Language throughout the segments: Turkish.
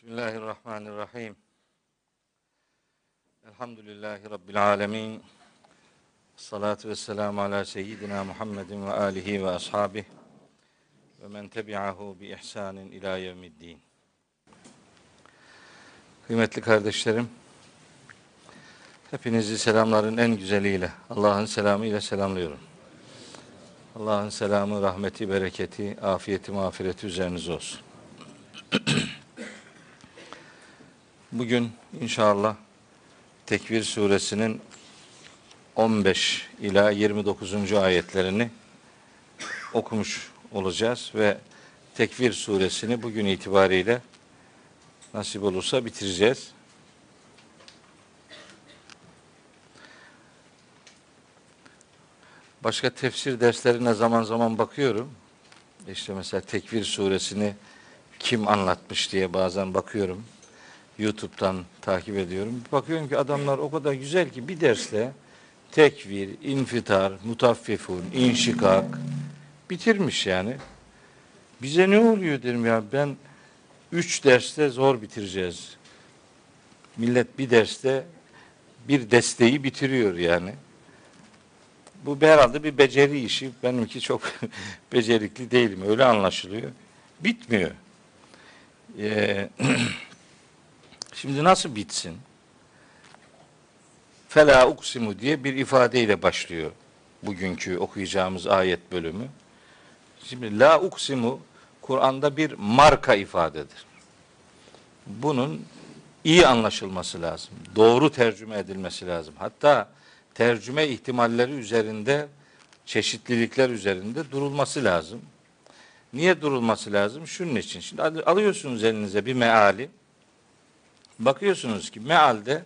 Bismillahirrahmanirrahim. Elhamdülillahi Rabbil alemin. Salatu ve selamu ala seyyidina Muhammedin ve alihi ve ashabih ve men tebi'ahu bi ihsanin ila yevmiddin. Kıymetli kardeşlerim, hepinizi selamların en güzeliyle, Allah'ın selamı ile selamlıyorum. Allah'ın selamı, rahmeti, bereketi, afiyeti, mağfireti üzeriniz olsun. Bugün inşallah Tekvir suresinin 15 ila 29. ayetlerini okumuş olacağız ve Tekvir suresini bugün itibariyle nasip olursa bitireceğiz. Başka tefsir derslerine zaman zaman bakıyorum. İşte mesela Tekvir suresini kim anlatmış diye bazen bakıyorum. YouTube'dan takip ediyorum. Bakıyorum ki adamlar o kadar güzel ki bir derste tekvir, infitar, mutaffifun, inşikak bitirmiş yani. Bize ne oluyor derim ya ben üç derste zor bitireceğiz. Millet bir derste bir desteği bitiriyor yani. Bu herhalde bir beceri işi. Benimki çok becerikli değilim. Öyle anlaşılıyor. Bitmiyor. Ee, Şimdi nasıl bitsin? Fela uksimu diye bir ifadeyle başlıyor bugünkü okuyacağımız ayet bölümü. Şimdi la uksimu Kur'an'da bir marka ifadedir. Bunun iyi anlaşılması lazım. Doğru tercüme edilmesi lazım. Hatta tercüme ihtimalleri üzerinde, çeşitlilikler üzerinde durulması lazım. Niye durulması lazım? Şunun için. Şimdi alıyorsunuz elinize bir meali. Bakıyorsunuz ki mealde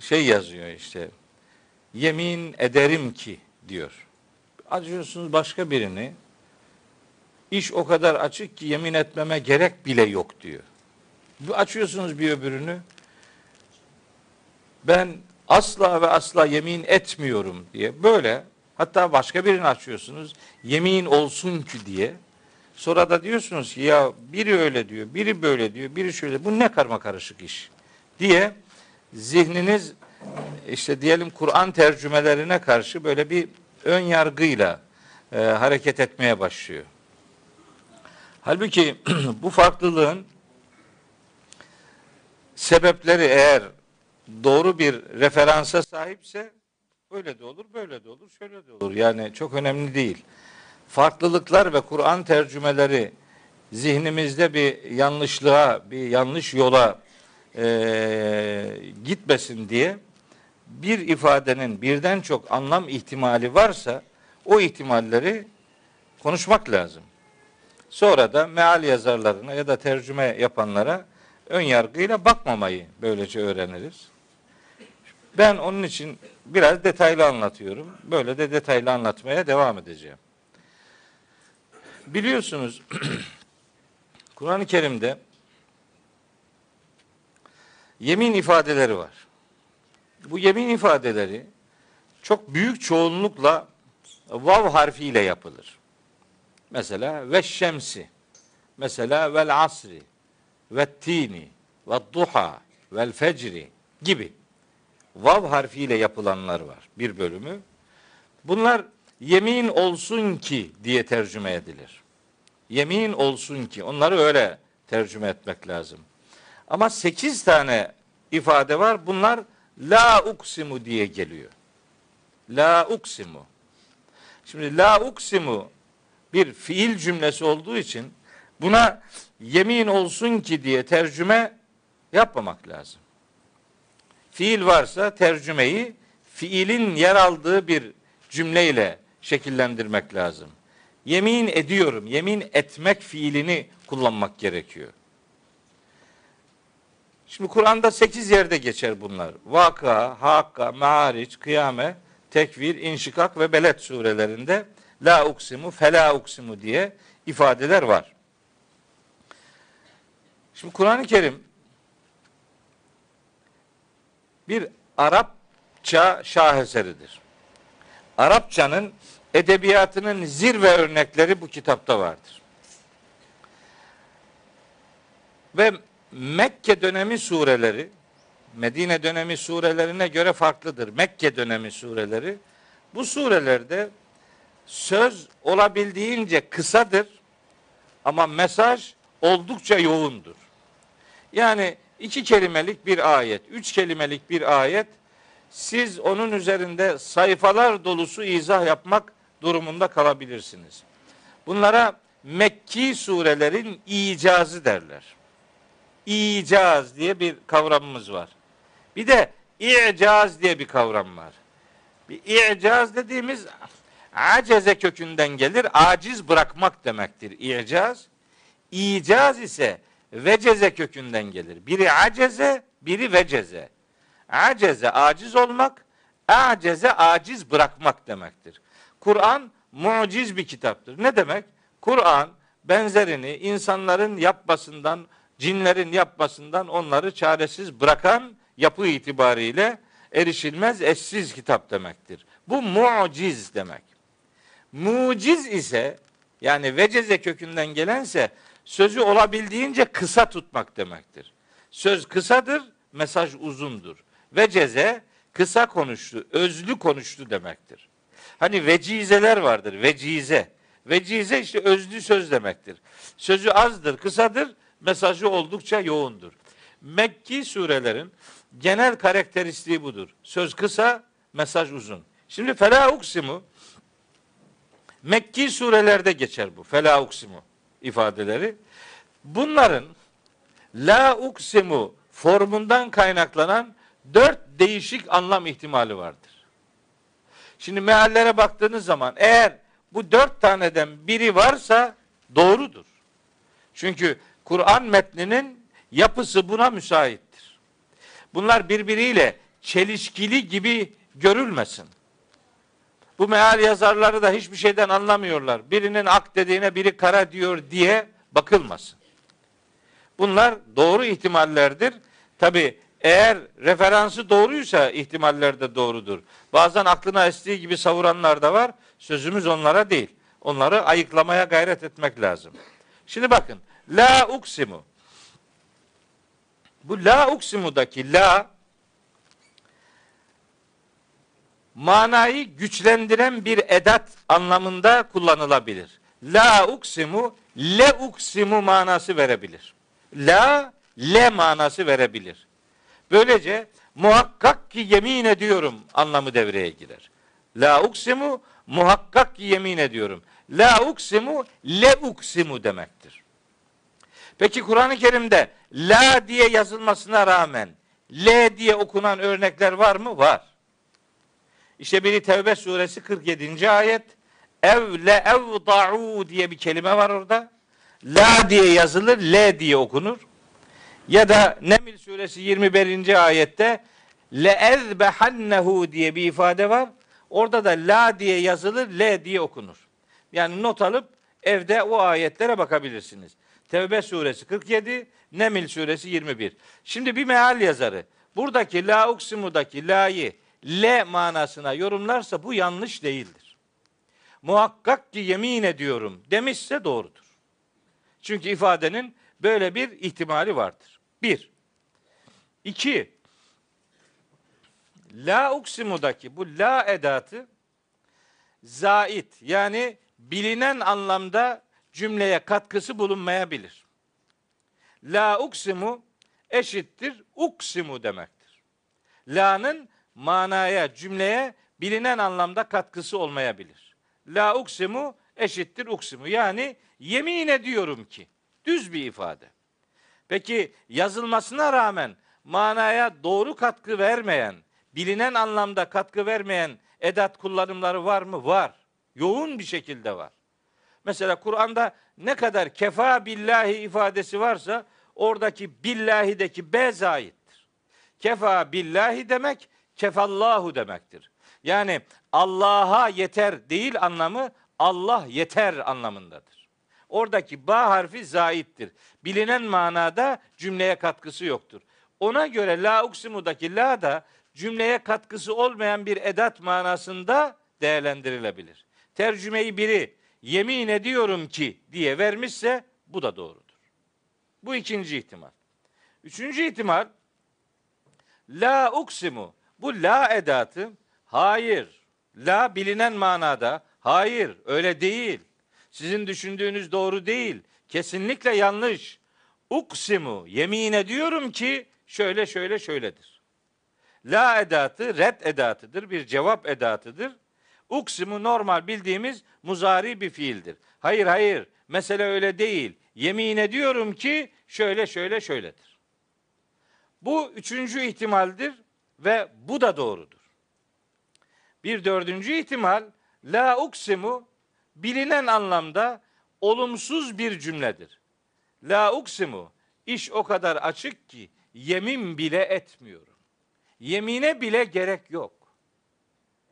şey yazıyor işte. Yemin ederim ki diyor. Acıyorsunuz başka birini. iş o kadar açık ki yemin etmeme gerek bile yok diyor. Açıyorsunuz bir öbürünü. Ben asla ve asla yemin etmiyorum diye. Böyle hatta başka birini açıyorsunuz. Yemin olsun ki diye. Sonra da diyorsunuz ki ya biri öyle diyor, biri böyle diyor, biri şöyle. Bu ne karma karışık iş diye zihniniz işte diyelim Kur'an tercümelerine karşı böyle bir ön yargıyla e, hareket etmeye başlıyor. Halbuki bu farklılığın sebepleri eğer doğru bir referansa sahipse öyle de olur, böyle de olur, şöyle de olur. Yani çok önemli değil farklılıklar ve Kur'an tercümeleri zihnimizde bir yanlışlığa, bir yanlış yola e, gitmesin diye bir ifadenin birden çok anlam ihtimali varsa o ihtimalleri konuşmak lazım. Sonra da meal yazarlarına ya da tercüme yapanlara ön yargıyla bakmamayı böylece öğreniriz. Ben onun için biraz detaylı anlatıyorum. Böyle de detaylı anlatmaya devam edeceğim. Biliyorsunuz Kur'an-ı Kerim'de yemin ifadeleri var. Bu yemin ifadeleri çok büyük çoğunlukla vav harfiyle yapılır. Mesela ve şemsi, mesela vel asri, ve tini, ve duha, vel fecri gibi vav harfiyle yapılanlar var bir bölümü. Bunlar yemin olsun ki diye tercüme edilir yemin olsun ki onları öyle tercüme etmek lazım. Ama sekiz tane ifade var. Bunlar la uksimu diye geliyor. La uksimu. Şimdi la uksimu bir fiil cümlesi olduğu için buna yemin olsun ki diye tercüme yapmamak lazım. Fiil varsa tercümeyi fiilin yer aldığı bir cümleyle şekillendirmek lazım yemin ediyorum, yemin etmek fiilini kullanmak gerekiyor. Şimdi Kur'an'da sekiz yerde geçer bunlar. Vaka, Hakka, Meariç, Kıyame, Tekvir, İnşikak ve Belet surelerinde la uksimu, fela uksimu diye ifadeler var. Şimdi Kur'an-ı Kerim bir Arapça şaheseridir. Arapçanın edebiyatının zirve örnekleri bu kitapta vardır. Ve Mekke dönemi sureleri Medine dönemi surelerine göre farklıdır. Mekke dönemi sureleri bu surelerde söz olabildiğince kısadır ama mesaj oldukça yoğundur. Yani iki kelimelik bir ayet, üç kelimelik bir ayet siz onun üzerinde sayfalar dolusu izah yapmak durumunda kalabilirsiniz. Bunlara Mekki surelerin icazı derler. İcaz diye bir kavramımız var. Bir de İcaz diye bir kavram var. Bir İcaz dediğimiz aceze kökünden gelir. Aciz bırakmak demektir İcaz. İcaz ise veceze kökünden gelir. Biri aceze, biri veceze. Aceze aciz olmak, aceze aciz bırakmak demektir. Kur'an muciz bir kitaptır. Ne demek? Kur'an benzerini insanların yapmasından, cinlerin yapmasından onları çaresiz bırakan yapı itibariyle erişilmez eşsiz kitap demektir. Bu muciz demek. Muciz ise yani veceze kökünden gelense sözü olabildiğince kısa tutmak demektir. Söz kısadır, mesaj uzundur. Veceze kısa konuştu, özlü konuştu demektir. Hani vecizeler vardır. Vecize. Vecize işte özlü söz demektir. Sözü azdır, kısadır, mesajı oldukça yoğundur. Mekki surelerin genel karakteristiği budur. Söz kısa, mesaj uzun. Şimdi fela uksimu Mekki surelerde geçer bu. Fela uksimu ifadeleri. Bunların la uksimu formundan kaynaklanan dört değişik anlam ihtimali vardır. Şimdi meallere baktığınız zaman eğer bu dört taneden biri varsa doğrudur. Çünkü Kur'an metninin yapısı buna müsaittir. Bunlar birbiriyle çelişkili gibi görülmesin. Bu meal yazarları da hiçbir şeyden anlamıyorlar. Birinin ak dediğine biri kara diyor diye bakılmasın. Bunlar doğru ihtimallerdir. Tabi eğer referansı doğruysa ihtimaller de doğrudur. Bazen aklına estiği gibi savuranlar da var. Sözümüz onlara değil. Onları ayıklamaya gayret etmek lazım. Şimdi bakın. La uksimu. Bu la uksimu'daki la manayı güçlendiren bir edat anlamında kullanılabilir. La uksimu, le uksimu manası verebilir. La, le manası verebilir. Böylece muhakkak ki yemin ediyorum anlamı devreye girer. La uksimu muhakkak ki yemin ediyorum. La uksimu le uksimu demektir. Peki Kur'an-ı Kerim'de la diye yazılmasına rağmen le diye okunan örnekler var mı? Var. İşte biri Tevbe suresi 47. ayet. Evle evda'u diye bir kelime var orada. La diye yazılır, le diye okunur. Ya da Neml suresi 21. ayette leezbehannehu diye bir ifade var. Orada da la diye yazılır, le diye okunur. Yani not alıp evde o ayetlere bakabilirsiniz. Tevbe suresi 47, Neml suresi 21. Şimdi bir meal yazarı buradaki la uksimudaki la'yı le manasına yorumlarsa bu yanlış değildir. Muhakkak ki yemin ediyorum demişse doğrudur. Çünkü ifadenin Böyle bir ihtimali vardır. Bir. İki. La uksimudaki bu la edatı zait yani bilinen anlamda cümleye katkısı bulunmayabilir. La uksimu eşittir uksimu demektir. La'nın manaya, cümleye bilinen anlamda katkısı olmayabilir. La uksimu eşittir uksimu. Yani yemin ediyorum ki. Düz bir ifade. Peki yazılmasına rağmen manaya doğru katkı vermeyen, bilinen anlamda katkı vermeyen edat kullanımları var mı? Var. Yoğun bir şekilde var. Mesela Kur'an'da ne kadar kefa billahi ifadesi varsa oradaki billahideki be zaittir. Kefa billahi demek kefallahu demektir. Yani Allah'a yeter değil anlamı Allah yeter anlamındadır. Oradaki ba harfi zaittir. Bilinen manada cümleye katkısı yoktur. Ona göre la uksimu'daki la da cümleye katkısı olmayan bir edat manasında değerlendirilebilir. Tercümeyi biri yemin ediyorum ki diye vermişse bu da doğrudur. Bu ikinci ihtimal. Üçüncü ihtimal la uksimu bu la edatı hayır la bilinen manada hayır öyle değil sizin düşündüğünüz doğru değil. Kesinlikle yanlış. Uksimu yemin ediyorum ki şöyle şöyle şöyledir. La edatı red edatıdır. Bir cevap edatıdır. Uksimu normal bildiğimiz muzari bir fiildir. Hayır hayır mesele öyle değil. Yemin ediyorum ki şöyle şöyle şöyledir. Bu üçüncü ihtimaldir ve bu da doğrudur. Bir dördüncü ihtimal la uksimu bilinen anlamda olumsuz bir cümledir. La uksimu iş o kadar açık ki yemin bile etmiyorum. Yemine bile gerek yok.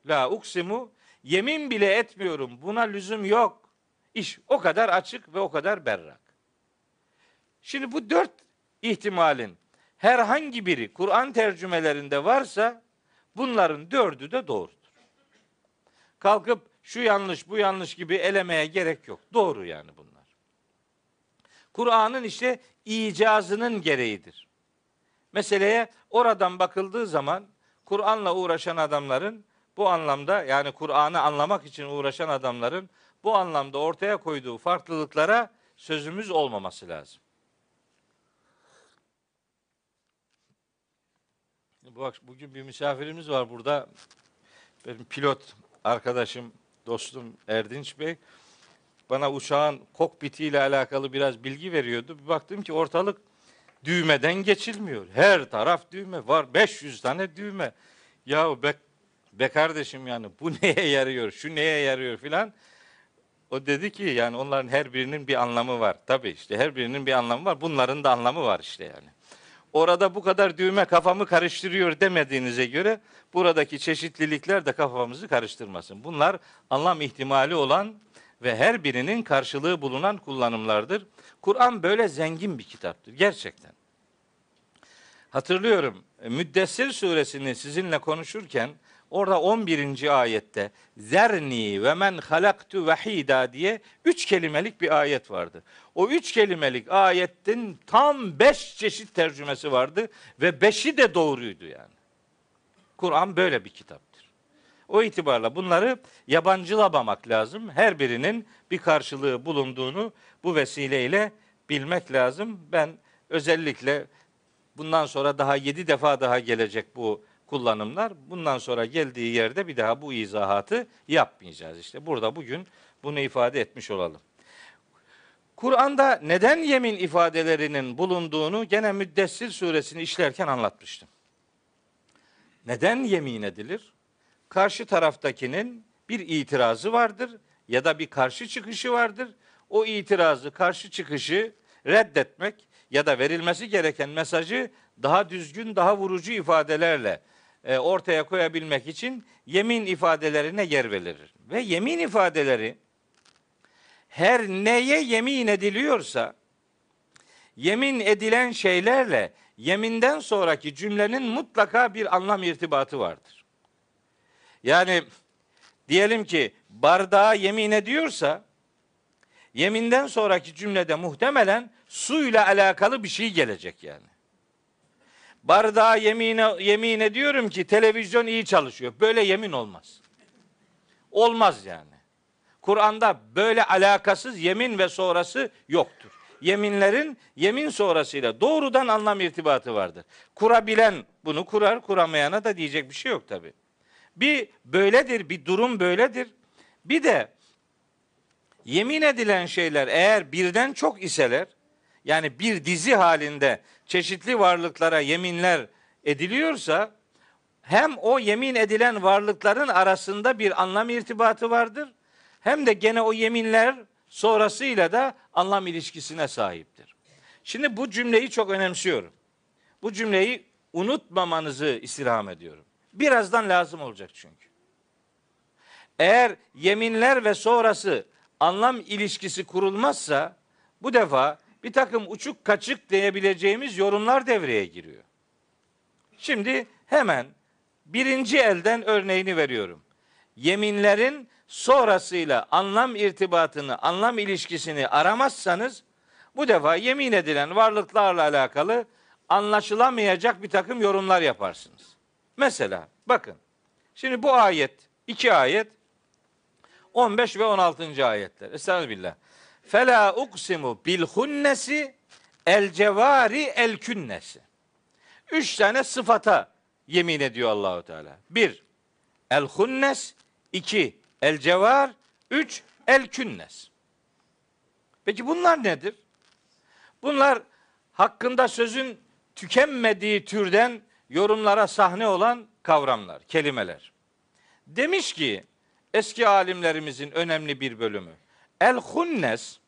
La uksimu yemin bile etmiyorum. Buna lüzum yok. İş o kadar açık ve o kadar berrak. Şimdi bu dört ihtimalin herhangi biri Kur'an tercümelerinde varsa bunların dördü de doğrudur. Kalkıp şu yanlış bu yanlış gibi elemeye gerek yok. Doğru yani bunlar. Kur'an'ın işte icazının gereğidir. Meseleye oradan bakıldığı zaman Kur'an'la uğraşan adamların bu anlamda yani Kur'an'ı anlamak için uğraşan adamların bu anlamda ortaya koyduğu farklılıklara sözümüz olmaması lazım. Bu bugün bir misafirimiz var burada. Benim pilot arkadaşım dostum Erdinç Bey bana uçağın kokpitiyle alakalı biraz bilgi veriyordu. Bir baktım ki ortalık düğmeden geçilmiyor. Her taraf düğme var. 500 tane düğme. Ya be, be kardeşim yani bu neye yarıyor? Şu neye yarıyor filan. O dedi ki yani onların her birinin bir anlamı var. Tabii işte her birinin bir anlamı var. Bunların da anlamı var işte yani orada bu kadar düğme kafamı karıştırıyor demediğinize göre buradaki çeşitlilikler de kafamızı karıştırmasın. Bunlar anlam ihtimali olan ve her birinin karşılığı bulunan kullanımlardır. Kur'an böyle zengin bir kitaptır gerçekten. Hatırlıyorum Müddessir suresini sizinle konuşurken Orada 11. ayette zerni ve men halaktu vahida diye üç kelimelik bir ayet vardı. O üç kelimelik ayetin tam beş çeşit tercümesi vardı ve beşi de doğruydu yani. Kur'an böyle bir kitaptır. O itibarla bunları yabancılamamak lazım. Her birinin bir karşılığı bulunduğunu bu vesileyle bilmek lazım. Ben özellikle bundan sonra daha yedi defa daha gelecek bu kullanımlar. Bundan sonra geldiği yerde bir daha bu izahatı yapmayacağız. İşte burada bugün bunu ifade etmiş olalım. Kur'an'da neden yemin ifadelerinin bulunduğunu gene Müddessir suresini işlerken anlatmıştım. Neden yemin edilir? Karşı taraftakinin bir itirazı vardır ya da bir karşı çıkışı vardır. O itirazı, karşı çıkışı reddetmek ya da verilmesi gereken mesajı daha düzgün, daha vurucu ifadelerle e, ortaya koyabilmek için yemin ifadelerine yer verir Ve yemin ifadeleri her neye yemin ediliyorsa yemin edilen şeylerle yeminden sonraki cümlenin mutlaka bir anlam irtibatı vardır. Yani diyelim ki bardağa yemin ediyorsa yeminden sonraki cümlede muhtemelen suyla alakalı bir şey gelecek yani. Bardağa yemine, yemin ediyorum ki televizyon iyi çalışıyor. Böyle yemin olmaz. Olmaz yani. Kur'an'da böyle alakasız yemin ve sonrası yoktur. Yeminlerin yemin sonrasıyla doğrudan anlam irtibatı vardır. Kurabilen bunu kurar, kuramayana da diyecek bir şey yok tabi. Bir böyledir, bir durum böyledir. Bir de yemin edilen şeyler eğer birden çok iseler, yani bir dizi halinde çeşitli varlıklara yeminler ediliyorsa hem o yemin edilen varlıkların arasında bir anlam irtibatı vardır hem de gene o yeminler sonrasıyla da anlam ilişkisine sahiptir. Şimdi bu cümleyi çok önemsiyorum. Bu cümleyi unutmamanızı istirham ediyorum. Birazdan lazım olacak çünkü. Eğer yeminler ve sonrası anlam ilişkisi kurulmazsa bu defa bir takım uçuk kaçık diyebileceğimiz yorumlar devreye giriyor. Şimdi hemen birinci elden örneğini veriyorum. Yeminlerin sonrasıyla anlam irtibatını, anlam ilişkisini aramazsanız bu defa yemin edilen varlıklarla alakalı anlaşılamayacak bir takım yorumlar yaparsınız. Mesela bakın şimdi bu ayet, iki ayet 15 ve 16. ayetler. Estağfirullah. Fela uksimu bil hunnesi el cevari el künnesi. Üç tane sıfata yemin ediyor Allahu Teala. Bir, el hunnes, iki, el cevar, üç, el künnes. Peki bunlar nedir? Bunlar hakkında sözün tükenmediği türden yorumlara sahne olan kavramlar, kelimeler. Demiş ki eski alimlerimizin önemli bir bölümü. El hunnes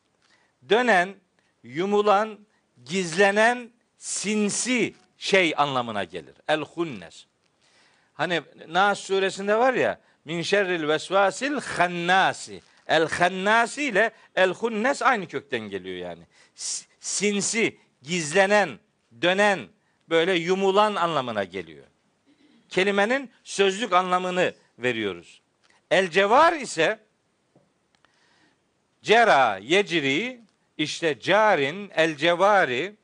dönen, yumulan, gizlenen, sinsi şey anlamına gelir. El hunnes. Hani Nas suresinde var ya min şerril vesvasil hannasi. El hannasi ile el hunnes aynı kökten geliyor yani. Sinsi, gizlenen, dönen, böyle yumulan anlamına geliyor. Kelimenin sözlük anlamını veriyoruz. El cevar ise Cera Yeciri, işte carin el cevari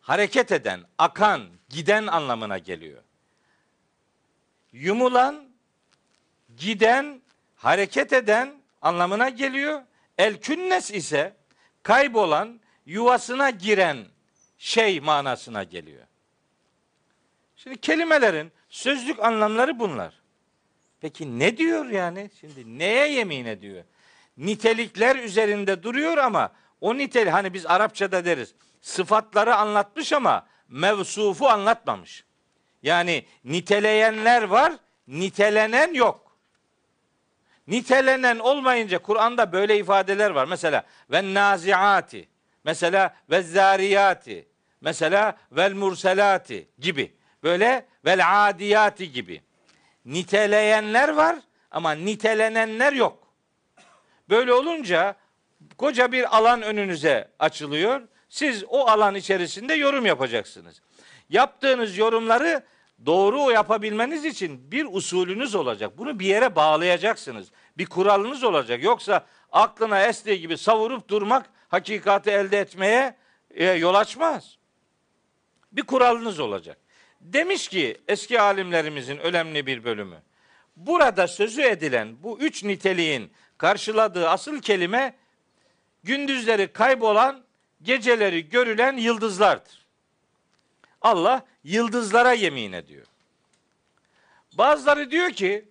hareket eden, akan, giden anlamına geliyor. Yumulan, giden, hareket eden anlamına geliyor. El künnes ise kaybolan, yuvasına giren şey manasına geliyor. Şimdi kelimelerin sözlük anlamları bunlar. Peki ne diyor yani? Şimdi neye yemin ediyor? nitelikler üzerinde duruyor ama o nitel hani biz Arapçada deriz sıfatları anlatmış ama mevsufu anlatmamış. Yani niteleyenler var, nitelenen yok. Nitelenen olmayınca Kur'an'da böyle ifadeler var. Mesela ve naziati, mesela ve zariyati, mesela vel murselati gibi. Böyle vel adiyati gibi. Niteleyenler var ama nitelenenler yok. Böyle olunca koca bir alan önünüze açılıyor. Siz o alan içerisinde yorum yapacaksınız. Yaptığınız yorumları doğru yapabilmeniz için bir usulünüz olacak. Bunu bir yere bağlayacaksınız. Bir kuralınız olacak. Yoksa aklına estiği gibi savurup durmak hakikati elde etmeye e, yol açmaz. Bir kuralınız olacak. Demiş ki eski alimlerimizin önemli bir bölümü. Burada sözü edilen bu üç niteliğin karşıladığı asıl kelime gündüzleri kaybolan, geceleri görülen yıldızlardır. Allah yıldızlara yemin ediyor. Bazıları diyor ki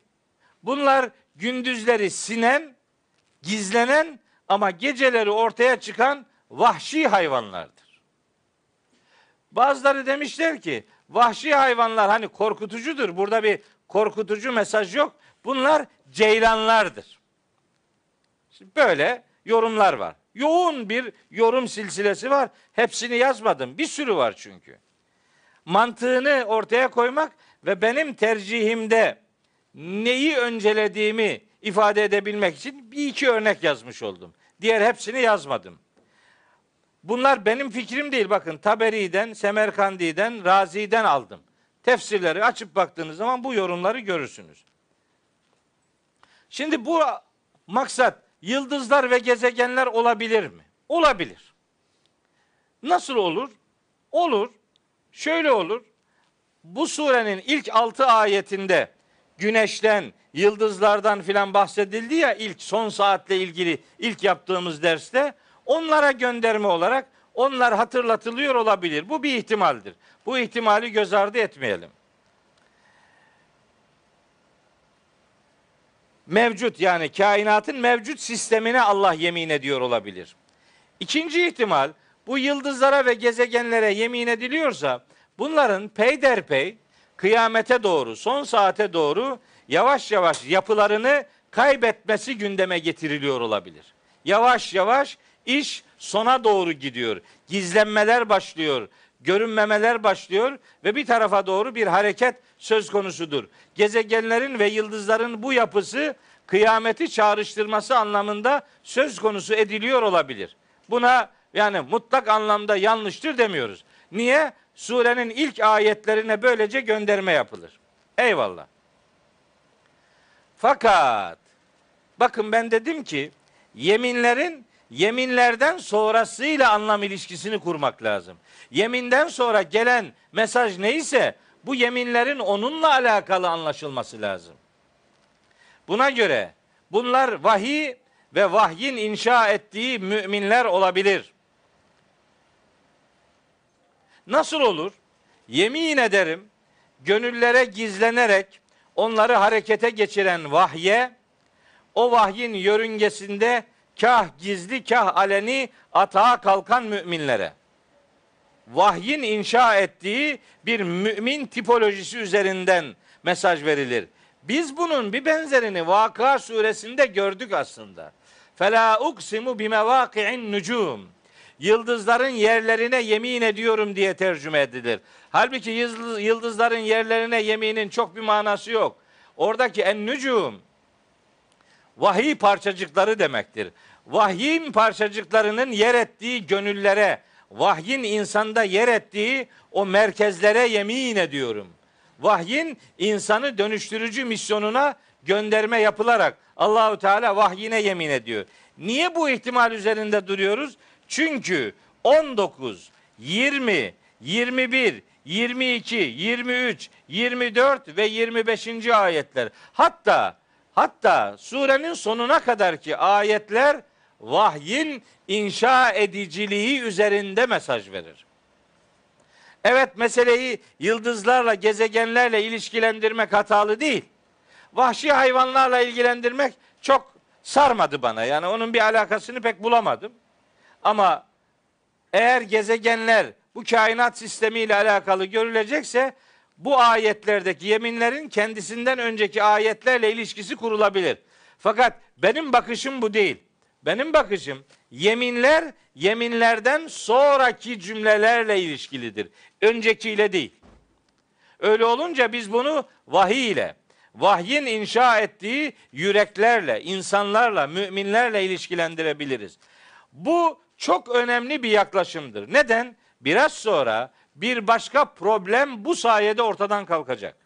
bunlar gündüzleri sinen, gizlenen ama geceleri ortaya çıkan vahşi hayvanlardır. Bazıları demişler ki vahşi hayvanlar hani korkutucudur. Burada bir korkutucu mesaj yok. Bunlar ceylanlardır. Şimdi böyle yorumlar var. Yoğun bir yorum silsilesi var. Hepsini yazmadım. Bir sürü var çünkü. Mantığını ortaya koymak ve benim tercihimde neyi öncelediğimi ifade edebilmek için bir iki örnek yazmış oldum. Diğer hepsini yazmadım. Bunlar benim fikrim değil. Bakın Taberi'den, Semerkandi'den, Razi'den aldım. Tefsirleri açıp baktığınız zaman bu yorumları görürsünüz. Şimdi bu maksat yıldızlar ve gezegenler olabilir mi? Olabilir. Nasıl olur? Olur. Şöyle olur. Bu surenin ilk altı ayetinde güneşten, yıldızlardan filan bahsedildi ya ilk son saatle ilgili ilk yaptığımız derste onlara gönderme olarak onlar hatırlatılıyor olabilir. Bu bir ihtimaldir. Bu ihtimali göz ardı etmeyelim. mevcut yani kainatın mevcut sistemine Allah yemin ediyor olabilir. İkinci ihtimal bu yıldızlara ve gezegenlere yemin ediliyorsa bunların peyderpey kıyamete doğru, son saate doğru yavaş yavaş yapılarını kaybetmesi gündeme getiriliyor olabilir. Yavaş yavaş iş sona doğru gidiyor. Gizlenmeler başlıyor görünmemeler başlıyor ve bir tarafa doğru bir hareket söz konusudur. Gezegenlerin ve yıldızların bu yapısı kıyameti çağrıştırması anlamında söz konusu ediliyor olabilir. Buna yani mutlak anlamda yanlıştır demiyoruz. Niye? Surenin ilk ayetlerine böylece gönderme yapılır. Eyvallah. Fakat bakın ben dedim ki yeminlerin yeminlerden sonrasıyla anlam ilişkisini kurmak lazım. Yeminden sonra gelen mesaj neyse bu yeminlerin onunla alakalı anlaşılması lazım. Buna göre bunlar vahiy ve vahyin inşa ettiği müminler olabilir. Nasıl olur? Yemin ederim gönüllere gizlenerek onları harekete geçiren vahye o vahyin yörüngesinde kah gizli kah aleni atağa kalkan müminlere vahyin inşa ettiği bir mümin tipolojisi üzerinden mesaj verilir. Biz bunun bir benzerini Vakıa suresinde gördük aslında. Fela uksimu bimevaki'in nucum. Yıldızların yerlerine yemin ediyorum diye tercüme edilir. Halbuki yıldızların yerlerine yeminin çok bir manası yok. Oradaki en nucum vahiy parçacıkları demektir vahyin parçacıklarının yer ettiği gönüllere, vahyin insanda yer ettiği o merkezlere yemin ediyorum. Vahyin insanı dönüştürücü misyonuna gönderme yapılarak Allahu Teala vahyine yemin ediyor. Niye bu ihtimal üzerinde duruyoruz? Çünkü 19, 20, 21, 22, 23, 24 ve 25. ayetler. Hatta hatta surenin sonuna kadarki ayetler vahyin inşa ediciliği üzerinde mesaj verir. Evet meseleyi yıldızlarla, gezegenlerle ilişkilendirmek hatalı değil. Vahşi hayvanlarla ilgilendirmek çok sarmadı bana. Yani onun bir alakasını pek bulamadım. Ama eğer gezegenler bu kainat sistemiyle alakalı görülecekse bu ayetlerdeki yeminlerin kendisinden önceki ayetlerle ilişkisi kurulabilir. Fakat benim bakışım bu değil. Benim bakışım yeminler yeminlerden sonraki cümlelerle ilişkilidir. Öncekiyle değil. Öyle olunca biz bunu vahiy ile, vahyin inşa ettiği yüreklerle, insanlarla, müminlerle ilişkilendirebiliriz. Bu çok önemli bir yaklaşımdır. Neden? Biraz sonra bir başka problem bu sayede ortadan kalkacak.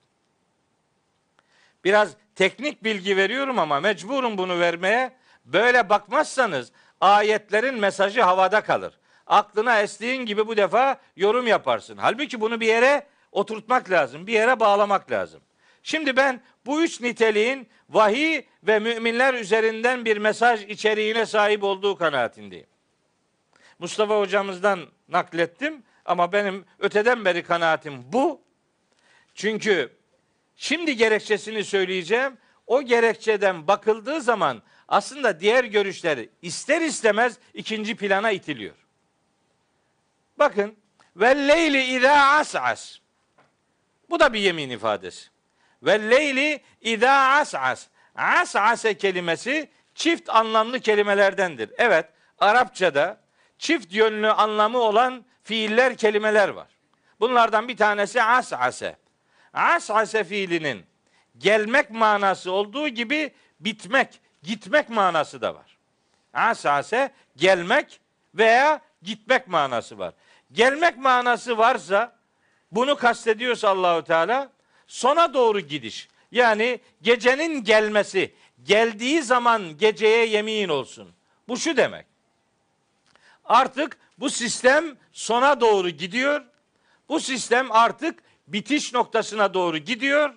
Biraz teknik bilgi veriyorum ama mecburum bunu vermeye. Böyle bakmazsanız ayetlerin mesajı havada kalır. Aklına estiğin gibi bu defa yorum yaparsın. Halbuki bunu bir yere oturtmak lazım, bir yere bağlamak lazım. Şimdi ben bu üç niteliğin vahiy ve müminler üzerinden bir mesaj içeriğine sahip olduğu kanaatindeyim. Mustafa hocamızdan naklettim ama benim öteden beri kanaatim bu. Çünkü şimdi gerekçesini söyleyeceğim. O gerekçeden bakıldığı zaman aslında diğer görüşleri ister istemez ikinci plana itiliyor. Bakın ve leyli ida as as. Bu da bir yemin ifadesi. Ve leyli ida as as. As As'ase kelimesi çift anlamlı kelimelerdendir. Evet, Arapçada çift yönlü anlamı olan fiiller kelimeler var. Bunlardan bir tanesi as As As'ase fiilinin gelmek manası olduğu gibi bitmek, gitmek manası da var. Asase gelmek veya gitmek manası var. Gelmek manası varsa bunu kastediyorsa Allahu Teala sona doğru gidiş. Yani gecenin gelmesi, geldiği zaman geceye yemin olsun. Bu şu demek. Artık bu sistem sona doğru gidiyor. Bu sistem artık bitiş noktasına doğru gidiyor.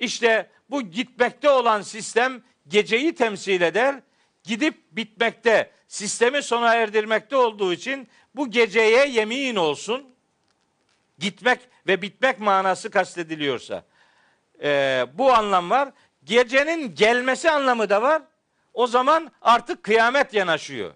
İşte bu gitmekte olan sistem geceyi temsil eder. Gidip bitmekte, sistemi sona erdirmekte olduğu için bu geceye yemin olsun. Gitmek ve bitmek manası kastediliyorsa. Ee, bu anlam var. Gecenin gelmesi anlamı da var. O zaman artık kıyamet yanaşıyor.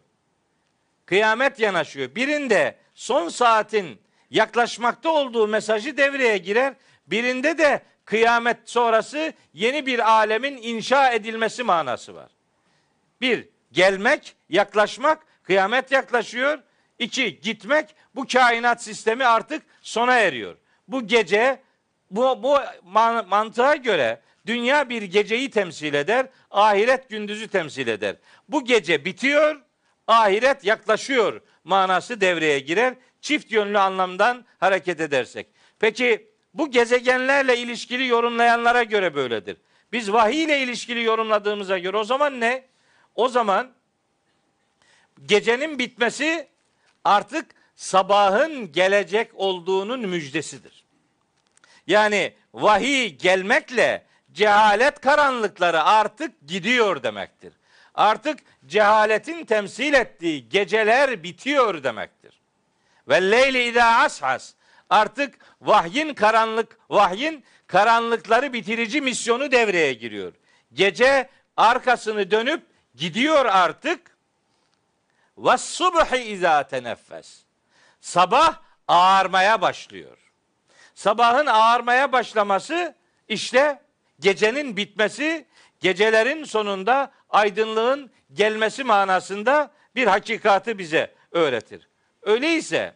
Kıyamet yanaşıyor. Birinde son saatin yaklaşmakta olduğu mesajı devreye girer. Birinde de kıyamet sonrası yeni bir alemin inşa edilmesi manası var. Bir, gelmek, yaklaşmak, kıyamet yaklaşıyor. İki, gitmek, bu kainat sistemi artık sona eriyor. Bu gece, bu, bu man- mantığa göre dünya bir geceyi temsil eder, ahiret gündüzü temsil eder. Bu gece bitiyor, ahiret yaklaşıyor manası devreye girer. Çift yönlü anlamdan hareket edersek. Peki bu gezegenlerle ilişkili yorumlayanlara göre böyledir. Biz vahiy ile ilişkili yorumladığımıza göre o zaman ne? O zaman gecenin bitmesi artık sabahın gelecek olduğunun müjdesidir. Yani vahiy gelmekle cehalet karanlıkları artık gidiyor demektir. Artık cehaletin temsil ettiği geceler bitiyor demektir. Ve leyli idâ ashas artık vahyin karanlık, vahyin karanlıkları bitirici misyonu devreye giriyor. Gece arkasını dönüp gidiyor artık. Ve subhi izâ teneffes. Sabah ağarmaya başlıyor. Sabahın ağarmaya başlaması işte gecenin bitmesi, gecelerin sonunda aydınlığın gelmesi manasında bir hakikati bize öğretir. Öyleyse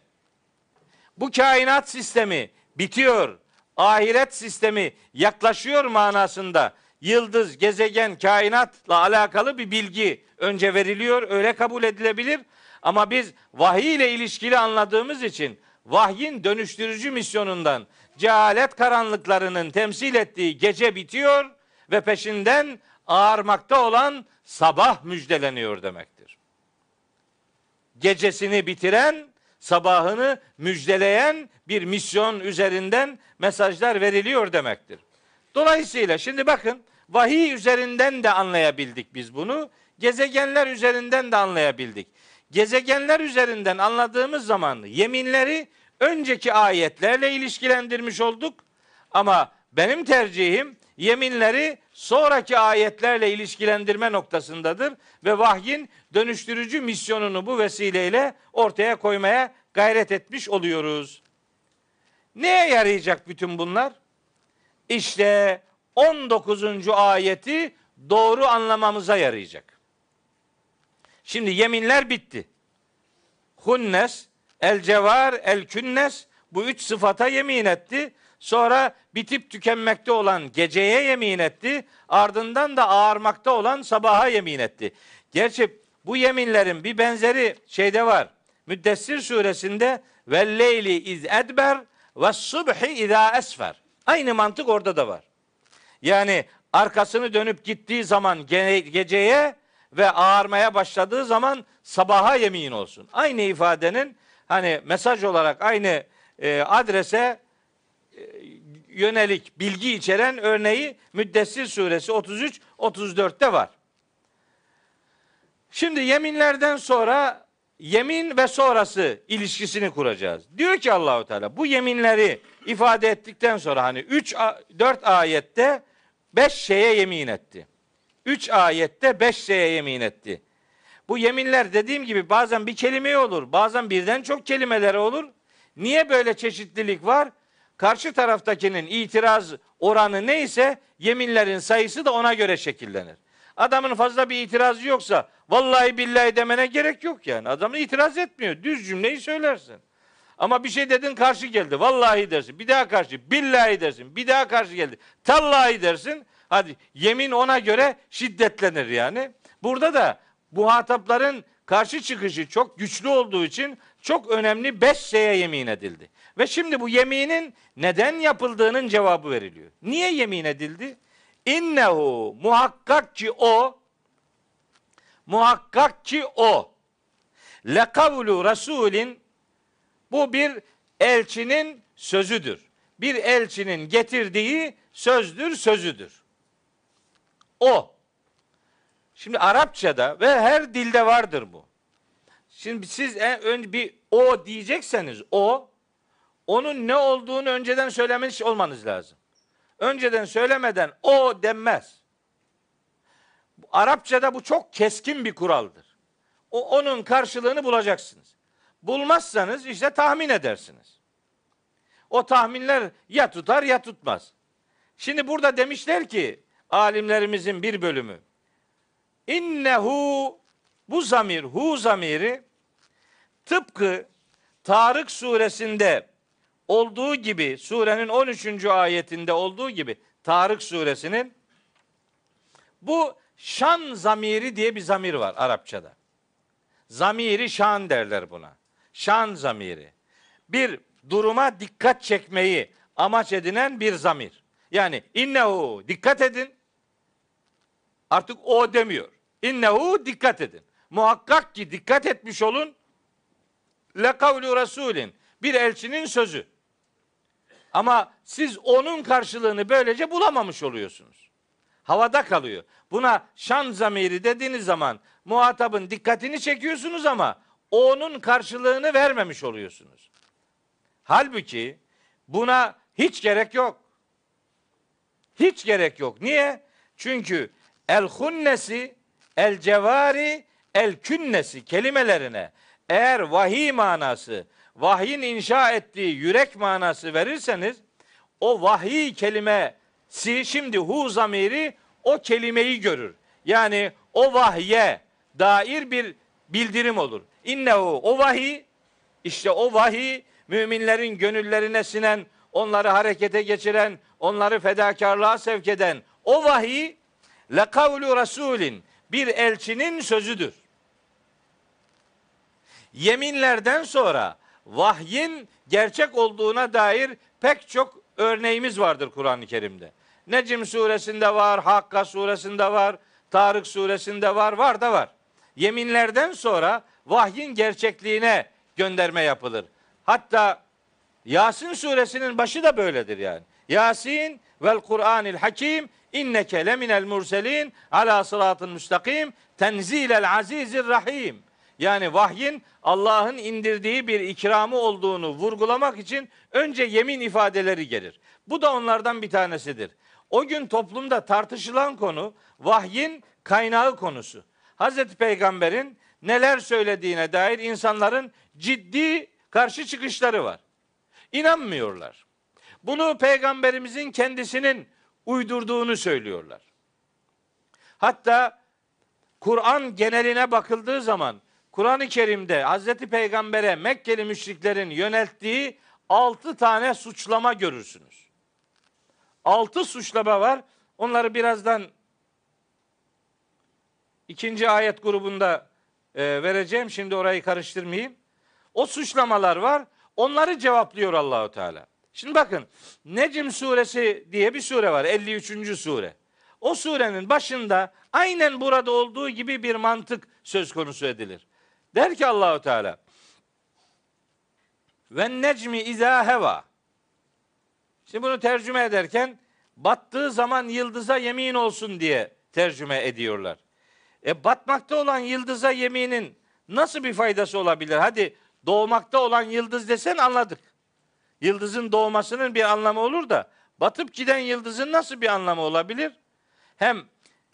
bu kainat sistemi bitiyor. Ahiret sistemi yaklaşıyor manasında yıldız, gezegen, kainatla alakalı bir bilgi önce veriliyor. Öyle kabul edilebilir. Ama biz vahiy ile ilişkili anladığımız için vahyin dönüştürücü misyonundan cehalet karanlıklarının temsil ettiği gece bitiyor ve peşinden ağarmakta olan sabah müjdeleniyor demektir. Gecesini bitiren sabahını müjdeleyen bir misyon üzerinden mesajlar veriliyor demektir. Dolayısıyla şimdi bakın vahiy üzerinden de anlayabildik biz bunu. Gezegenler üzerinden de anlayabildik. Gezegenler üzerinden anladığımız zaman yeminleri önceki ayetlerle ilişkilendirmiş olduk. Ama benim tercihim yeminleri sonraki ayetlerle ilişkilendirme noktasındadır ve vahyin dönüştürücü misyonunu bu vesileyle ortaya koymaya gayret etmiş oluyoruz. Neye yarayacak bütün bunlar? İşte 19. ayeti doğru anlamamıza yarayacak. Şimdi yeminler bitti. Hunnes, el cevar, el künnes bu üç sıfata yemin etti. Sonra bitip tükenmekte olan geceye yemin etti. Ardından da ağarmakta olan sabaha yemin etti. Gerçi bu yeminlerin bir benzeri şeyde var. Müddessir suresinde ve leyli iz edber ve subhi izâ esfer. Aynı mantık orada da var. Yani arkasını dönüp gittiği zaman geceye ve ağarmaya başladığı zaman sabaha yemin olsun. Aynı ifadenin hani mesaj olarak aynı e, adrese e, yönelik bilgi içeren örneği Müddessir suresi 33 34'te var. Şimdi yeminlerden sonra yemin ve sonrası ilişkisini kuracağız. Diyor ki Allahu Teala bu yeminleri ifade ettikten sonra hani 3 4 ayette 5 şeye yemin etti. 3 ayette 5 şeye yemin etti. Bu yeminler dediğim gibi bazen bir kelime olur, bazen birden çok kelimelere olur. Niye böyle çeşitlilik var? Karşı taraftakinin itiraz oranı neyse yeminlerin sayısı da ona göre şekillenir. Adamın fazla bir itirazı yoksa vallahi billahi demene gerek yok yani. Adam itiraz etmiyor. Düz cümleyi söylersin. Ama bir şey dedin karşı geldi. Vallahi dersin. Bir daha karşı. Billahi dersin. Bir daha karşı geldi. Tallahi dersin. Hadi yemin ona göre şiddetlenir yani. Burada da bu hatapların karşı çıkışı çok güçlü olduğu için çok önemli beş şeye yemin edildi. Ve şimdi bu yeminin neden yapıldığının cevabı veriliyor. Niye yemin edildi? İnnehu muhakkak ki o muhakkak ki o le kavlu rasulin bu bir elçinin sözüdür. Bir elçinin getirdiği sözdür, sözüdür. O. Şimdi Arapçada ve her dilde vardır bu. Şimdi siz en önce bir o diyecekseniz o onun ne olduğunu önceden söylemiş olmanız lazım önceden söylemeden o denmez. Arapçada bu çok keskin bir kuraldır. O onun karşılığını bulacaksınız. Bulmazsanız işte tahmin edersiniz. O tahminler ya tutar ya tutmaz. Şimdi burada demişler ki alimlerimizin bir bölümü. innehu bu zamir, hu zamiri tıpkı Tarık suresinde olduğu gibi surenin 13. ayetinde olduğu gibi Tarık suresinin bu şan zamiri diye bir zamir var Arapçada. Zamiri şan derler buna. Şan zamiri. Bir duruma dikkat çekmeyi amaç edinen bir zamir. Yani innehu dikkat edin. Artık o demiyor. İnnehu dikkat edin. Muhakkak ki dikkat etmiş olun. Le kavlu rasulin. Bir elçinin sözü. Ama siz onun karşılığını böylece bulamamış oluyorsunuz. Havada kalıyor. Buna şan zamiri dediğiniz zaman muhatabın dikkatini çekiyorsunuz ama onun karşılığını vermemiş oluyorsunuz. Halbuki buna hiç gerek yok. Hiç gerek yok. Niye? Çünkü el hunnesi, el cevari, el künnesi kelimelerine eğer vahiy manası vahyin inşa ettiği yürek manası verirseniz o vahiy kelimesi şimdi hu zamiri o kelimeyi görür. Yani o vahye dair bir bildirim olur. İnnehu o vahiy işte o vahiy müminlerin gönüllerine sinen, onları harekete geçiren, onları fedakarlığa sevk eden o vahiy le kavlu rasulin bir elçinin sözüdür. Yeminlerden sonra vahyin gerçek olduğuna dair pek çok örneğimiz vardır Kur'an-ı Kerim'de. Necim suresinde var, Hakka suresinde var, Tarık suresinde var, var da var. Yeminlerden sonra vahyin gerçekliğine gönderme yapılır. Hatta Yasin suresinin başı da böyledir yani. Yasin vel Kur'anil Hakim inneke leminel murselin ala sıratın müstakim tenzilel azizir rahim yani vahyin Allah'ın indirdiği bir ikramı olduğunu vurgulamak için önce yemin ifadeleri gelir. Bu da onlardan bir tanesidir. O gün toplumda tartışılan konu vahyin kaynağı konusu. Hazreti Peygamber'in neler söylediğine dair insanların ciddi karşı çıkışları var. İnanmıyorlar. Bunu peygamberimizin kendisinin uydurduğunu söylüyorlar. Hatta Kur'an geneline bakıldığı zaman Kur'an-ı Kerim'de Hazreti Peygamber'e Mekkeli müşriklerin yönelttiği altı tane suçlama görürsünüz. Altı suçlama var. Onları birazdan ikinci ayet grubunda e, vereceğim. Şimdi orayı karıştırmayayım. O suçlamalar var. Onları cevaplıyor Allahu Teala. Şimdi bakın Necm suresi diye bir sure var. 53. sure. O surenin başında aynen burada olduğu gibi bir mantık söz konusu edilir. Der ki Allahu Teala ve necmi izâ heva. Şimdi bunu tercüme ederken battığı zaman yıldıza yemin olsun diye tercüme ediyorlar. E batmakta olan yıldıza yeminin nasıl bir faydası olabilir? Hadi doğmakta olan yıldız desen anladık. Yıldızın doğmasının bir anlamı olur da batıp giden yıldızın nasıl bir anlamı olabilir? Hem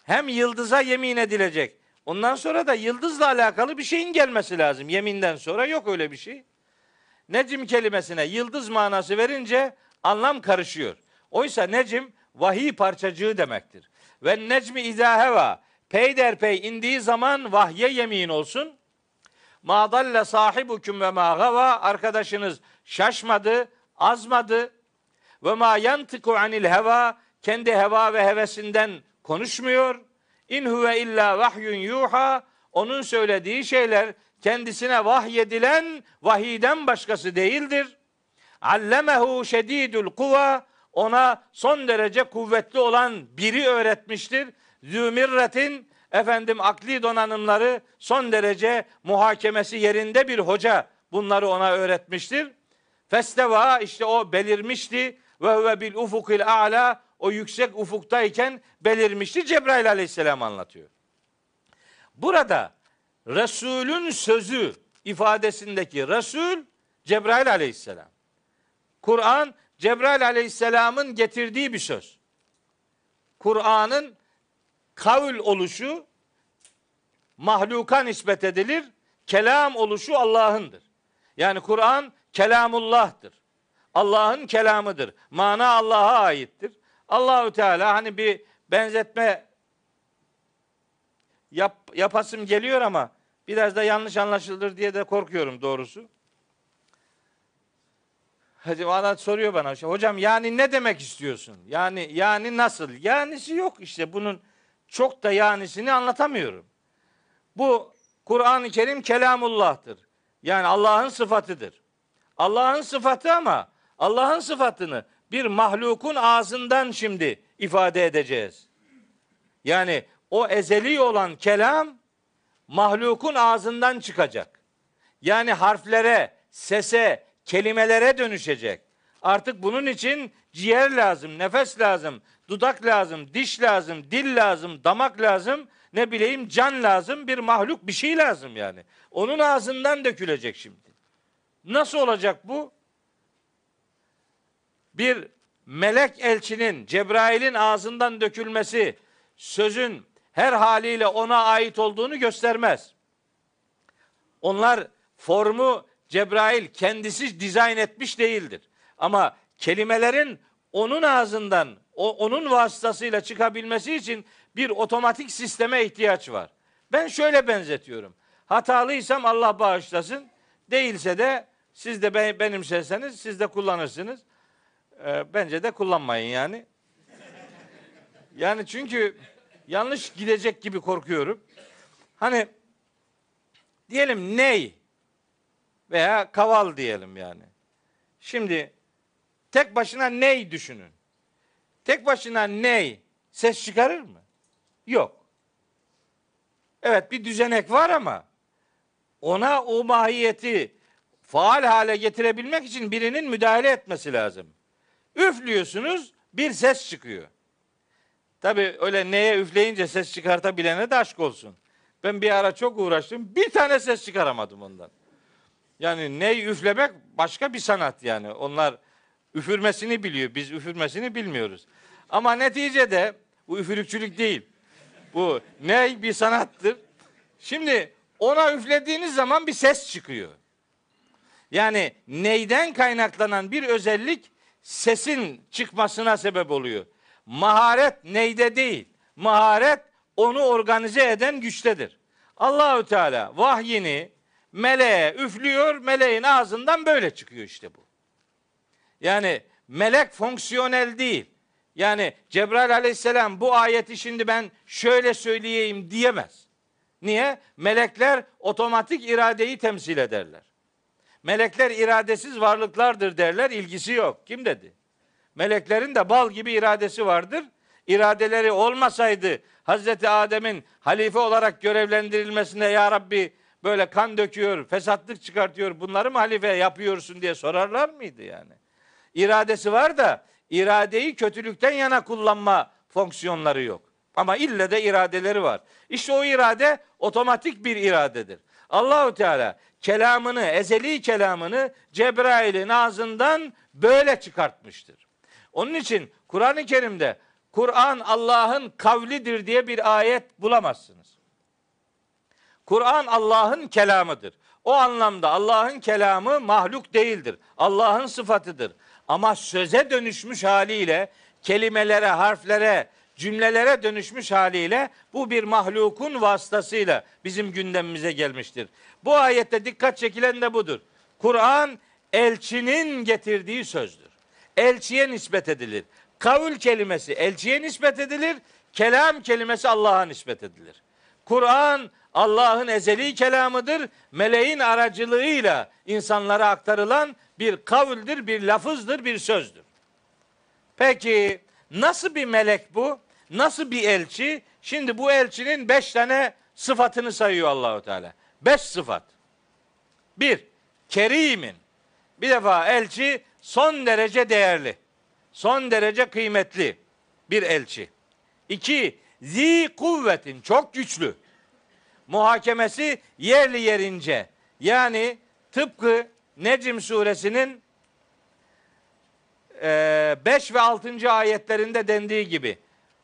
hem yıldıza yemin edilecek Ondan sonra da yıldızla alakalı bir şeyin gelmesi lazım. Yeminden sonra yok öyle bir şey. Necim kelimesine yıldız manası verince anlam karışıyor. Oysa necim vahiy parçacığı demektir. Ve necmi izaheva peyderpey indiği zaman vahye yemin olsun. Ma dalle sahibukum ve ma gava arkadaşınız şaşmadı, azmadı. Ve ma yantiku anil heva kendi heva ve hevesinden konuşmuyor.'' İn huve illa vahyun yuha. Onun söylediği şeyler kendisine vahyedilen vahiden başkası değildir. Allemehu şedidul kuva. Ona son derece kuvvetli olan biri öğretmiştir. Zümirretin efendim akli donanımları son derece muhakemesi yerinde bir hoca bunları ona öğretmiştir. Festeva işte o belirmişti ve huve bil ufukil a'la o yüksek ufuktayken belirmişti Cebrail aleyhisselam anlatıyor. Burada Resul'ün sözü ifadesindeki Resul Cebrail aleyhisselam. Kur'an Cebrail aleyhisselamın getirdiği bir söz. Kur'an'ın kavl oluşu mahluka nispet edilir. Kelam oluşu Allah'ındır. Yani Kur'an kelamullah'tır. Allah'ın kelamıdır. Mana Allah'a aittir. Allahü Teala hani bir benzetme yap, yapasım geliyor ama biraz da yanlış anlaşılır diye de korkuyorum doğrusu. Hadi Vadat soruyor bana. Hocam yani ne demek istiyorsun? Yani yani nasıl? Yanisi yok işte bunun çok da yanisini anlatamıyorum. Bu Kur'an-ı Kerim kelamullah'tır. Yani Allah'ın sıfatıdır. Allah'ın sıfatı ama Allah'ın sıfatını bir mahlukun ağzından şimdi ifade edeceğiz. Yani o ezeli olan kelam mahlukun ağzından çıkacak. Yani harflere, sese, kelimelere dönüşecek. Artık bunun için ciğer lazım, nefes lazım, dudak lazım, diş lazım, dil lazım, damak lazım, ne bileyim can lazım, bir mahluk bir şey lazım yani. Onun ağzından dökülecek şimdi. Nasıl olacak bu? bir melek elçinin Cebrail'in ağzından dökülmesi sözün her haliyle ona ait olduğunu göstermez. Onlar formu Cebrail kendisi dizayn etmiş değildir. Ama kelimelerin onun ağzından, o, onun vasıtasıyla çıkabilmesi için bir otomatik sisteme ihtiyaç var. Ben şöyle benzetiyorum. Hatalıysam Allah bağışlasın. Değilse de siz de benimserseniz siz de kullanırsınız. E, bence de kullanmayın yani. Yani çünkü yanlış gidecek gibi korkuyorum. Hani diyelim ney veya kaval diyelim yani. Şimdi tek başına ney düşünün. Tek başına ney ses çıkarır mı? Yok. Evet bir düzenek var ama ona o mahiyeti faal hale getirebilmek için birinin müdahale etmesi lazım. Üflüyorsunuz bir ses çıkıyor. Tabi öyle neye üfleyince ses çıkartabilene de aşk olsun. Ben bir ara çok uğraştım. Bir tane ses çıkaramadım ondan. Yani ney üflemek başka bir sanat yani. Onlar üfürmesini biliyor. Biz üfürmesini bilmiyoruz. Ama neticede bu üfürükçülük değil. Bu ney bir sanattır. Şimdi ona üflediğiniz zaman bir ses çıkıyor. Yani neyden kaynaklanan bir özellik sesin çıkmasına sebep oluyor. Maharet neyde değil. Maharet onu organize eden güçtedir. Allahü Teala vahyini meleğe üflüyor, meleğin ağzından böyle çıkıyor işte bu. Yani melek fonksiyonel değil. Yani Cebrail aleyhisselam bu ayeti şimdi ben şöyle söyleyeyim diyemez. Niye? Melekler otomatik iradeyi temsil ederler. Melekler iradesiz varlıklardır derler, ilgisi yok. Kim dedi? Meleklerin de bal gibi iradesi vardır. İradeleri olmasaydı Hazreti Adem'in halife olarak görevlendirilmesine ya Rabbi böyle kan döküyor, fesatlık çıkartıyor bunları mı halife yapıyorsun diye sorarlar mıydı yani? İradesi var da iradeyi kötülükten yana kullanma fonksiyonları yok. Ama ille de iradeleri var. İşte o irade otomatik bir iradedir. Allahu Teala kelamını, ezeli kelamını Cebrail'in ağzından böyle çıkartmıştır. Onun için Kur'an-ı Kerim'de Kur'an Allah'ın kavlidir diye bir ayet bulamazsınız. Kur'an Allah'ın kelamıdır. O anlamda Allah'ın kelamı mahluk değildir. Allah'ın sıfatıdır. Ama söze dönüşmüş haliyle kelimelere, harflere, cümlelere dönüşmüş haliyle bu bir mahlukun vasıtasıyla bizim gündemimize gelmiştir. Bu ayette dikkat çekilen de budur. Kur'an elçinin getirdiği sözdür. Elçiye nispet edilir. Kavul kelimesi elçiye nispet edilir. Kelam kelimesi Allah'a nispet edilir. Kur'an Allah'ın ezeli kelamıdır. Meleğin aracılığıyla insanlara aktarılan bir kavüldür, bir lafızdır, bir sözdür. Peki nasıl bir melek bu? Nasıl bir elçi? Şimdi bu elçinin beş tane sıfatını sayıyor Allahu Teala. Beş sıfat. Bir, kerimin. Bir defa elçi son derece değerli. Son derece kıymetli bir elçi. İki, zi kuvvetin. Çok güçlü. Muhakemesi yerli yerince. Yani tıpkı Necim suresinin 5 ve 6. ayetlerinde dendiği gibi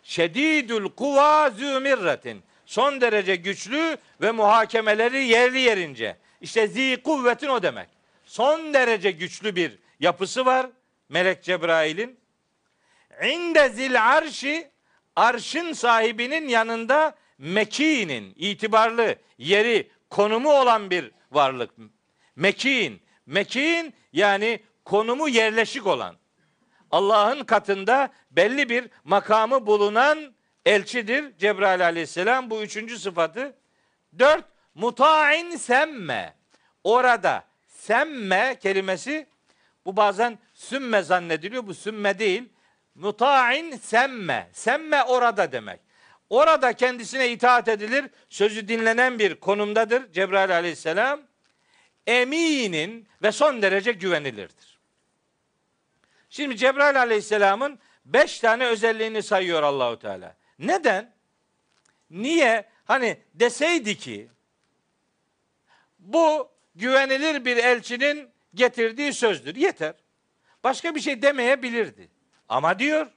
şedidül kuva zümirretin. Son derece güçlü ve muhakemeleri yerli yerince. İşte zi kuvvetin o demek. Son derece güçlü bir yapısı var Melek Cebrail'in. İnde zil arşi arşın sahibinin yanında mekinin itibarlı yeri konumu olan bir varlık. Mekin. Mekin yani konumu yerleşik olan. Allah'ın katında belli bir makamı bulunan elçidir Cebrail aleyhisselam. Bu üçüncü sıfatı. Dört, muta'in semme. Orada semme kelimesi bu bazen sümme zannediliyor. Bu sümme değil. Muta'in semme. Semme orada demek. Orada kendisine itaat edilir. Sözü dinlenen bir konumdadır Cebrail aleyhisselam. Eminin ve son derece güvenilirdir. Şimdi Cebrail aleyhisselamın beş tane özelliğini sayıyor Allahu Teala. Neden? Niye? Hani deseydi ki bu güvenilir bir elçinin getirdiği sözdür. Yeter. Başka bir şey demeyebilirdi. Ama diyor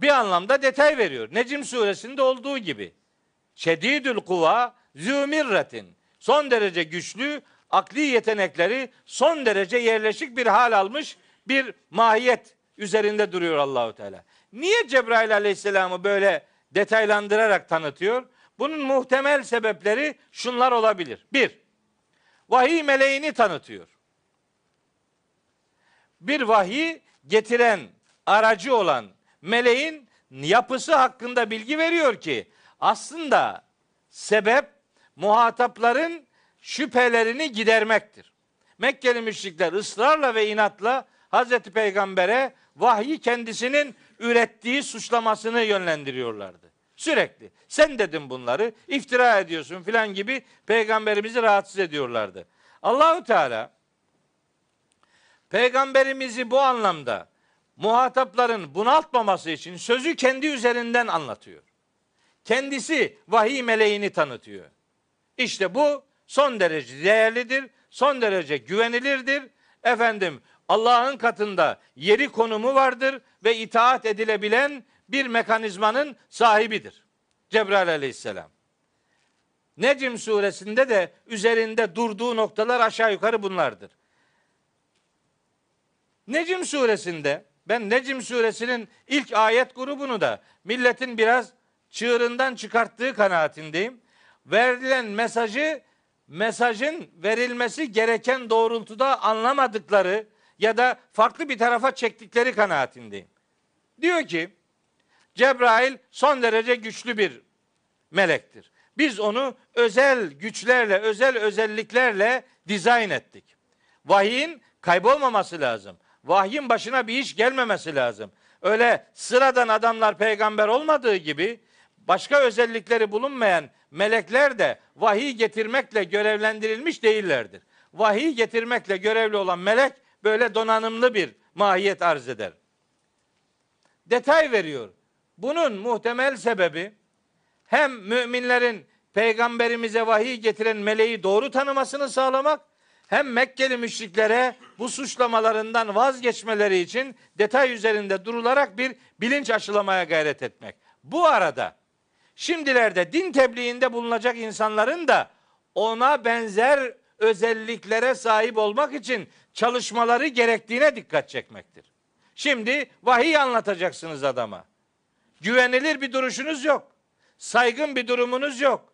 bir anlamda detay veriyor. Necim suresinde olduğu gibi. Şedidül kuva zümirretin. Son derece güçlü, akli yetenekleri son derece yerleşik bir hal almış bir mahiyet üzerinde duruyor Allahu Teala. Niye Cebrail Aleyhisselam'ı böyle detaylandırarak tanıtıyor? Bunun muhtemel sebepleri şunlar olabilir. Bir, vahiy meleğini tanıtıyor. Bir vahiy getiren, aracı olan meleğin yapısı hakkında bilgi veriyor ki aslında sebep muhatapların şüphelerini gidermektir. Mekkeli müşrikler ısrarla ve inatla Hazreti Peygamber'e vahyi kendisinin ürettiği suçlamasını yönlendiriyorlardı. Sürekli sen dedin bunları iftira ediyorsun filan gibi peygamberimizi rahatsız ediyorlardı. Allahu Teala peygamberimizi bu anlamda muhatapların bunaltmaması için sözü kendi üzerinden anlatıyor. Kendisi vahiy meleğini tanıtıyor. İşte bu son derece değerlidir, son derece güvenilirdir. Efendim Allah'ın katında yeri konumu vardır ve itaat edilebilen bir mekanizmanın sahibidir. Cebrail aleyhisselam. Necm suresinde de üzerinde durduğu noktalar aşağı yukarı bunlardır. Necm suresinde ben Necm suresinin ilk ayet grubunu da milletin biraz çığırından çıkarttığı kanaatindeyim. Verilen mesajı mesajın verilmesi gereken doğrultuda anlamadıkları ya da farklı bir tarafa çektikleri kanaatindeyim. Diyor ki Cebrail son derece güçlü bir melektir. Biz onu özel güçlerle, özel özelliklerle dizayn ettik. Vahyin kaybolmaması lazım. Vahyin başına bir iş gelmemesi lazım. Öyle sıradan adamlar peygamber olmadığı gibi başka özellikleri bulunmayan melekler de vahiy getirmekle görevlendirilmiş değillerdir. Vahiy getirmekle görevli olan melek böyle donanımlı bir mahiyet arz eder. Detay veriyor. Bunun muhtemel sebebi hem müminlerin peygamberimize vahiy getiren meleği doğru tanımasını sağlamak hem Mekkeli müşriklere bu suçlamalarından vazgeçmeleri için detay üzerinde durularak bir bilinç aşılamaya gayret etmek. Bu arada şimdilerde din tebliğinde bulunacak insanların da ona benzer özelliklere sahip olmak için çalışmaları gerektiğine dikkat çekmektir. Şimdi vahiy anlatacaksınız adama. Güvenilir bir duruşunuz yok. Saygın bir durumunuz yok.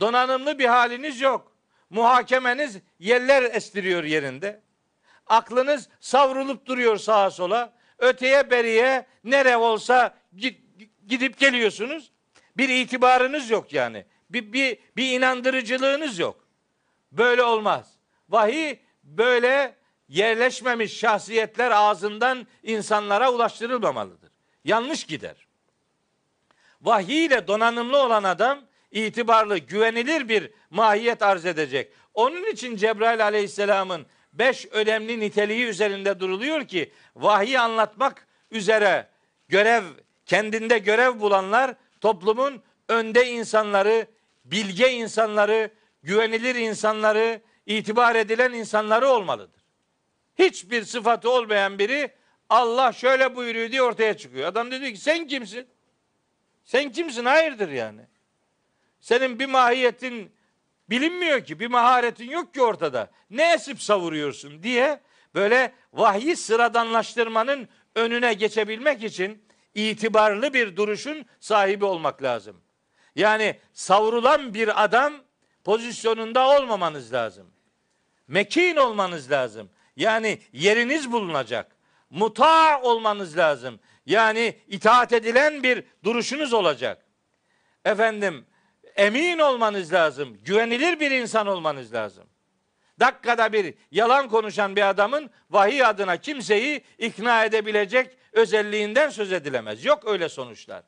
Donanımlı bir haliniz yok. Muhakemeniz yerler estiriyor yerinde. Aklınız savrulup duruyor sağa sola. Öteye beriye nere olsa gidip geliyorsunuz. Bir itibarınız yok yani. Bir, bir, bir inandırıcılığınız yok. Böyle olmaz. Vahiy böyle yerleşmemiş şahsiyetler ağzından insanlara ulaştırılmamalıdır. Yanlış gider. Vahiy ile donanımlı olan adam itibarlı, güvenilir bir mahiyet arz edecek. Onun için Cebrail aleyhisselamın beş önemli niteliği üzerinde duruluyor ki vahiy anlatmak üzere görev, kendinde görev bulanlar toplumun önde insanları, bilge insanları, güvenilir insanları, itibar edilen insanları olmalıdır hiçbir sıfatı olmayan biri Allah şöyle buyuruyor diye ortaya çıkıyor. Adam dedi ki sen kimsin? Sen kimsin? Hayırdır yani. Senin bir mahiyetin bilinmiyor ki, bir maharetin yok ki ortada. Ne esip savuruyorsun diye böyle vahyi sıradanlaştırmanın önüne geçebilmek için itibarlı bir duruşun sahibi olmak lazım. Yani savrulan bir adam pozisyonunda olmamanız lazım. Mekin olmanız lazım. Yani yeriniz bulunacak. Muta olmanız lazım. Yani itaat edilen bir duruşunuz olacak. Efendim emin olmanız lazım. Güvenilir bir insan olmanız lazım. Dakikada bir yalan konuşan bir adamın vahiy adına kimseyi ikna edebilecek özelliğinden söz edilemez. Yok öyle sonuçlar.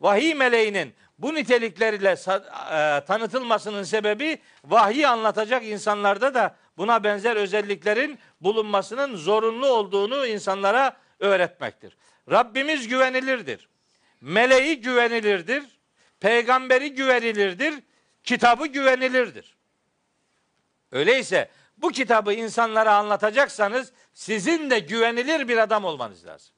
Vahiy meleğinin bu niteliklerle e, tanıtılmasının sebebi vahiy anlatacak insanlarda da buna benzer özelliklerin bulunmasının zorunlu olduğunu insanlara öğretmektir. Rabbimiz güvenilirdir. Meleği güvenilirdir. Peygamberi güvenilirdir. Kitabı güvenilirdir. Öyleyse bu kitabı insanlara anlatacaksanız sizin de güvenilir bir adam olmanız lazım.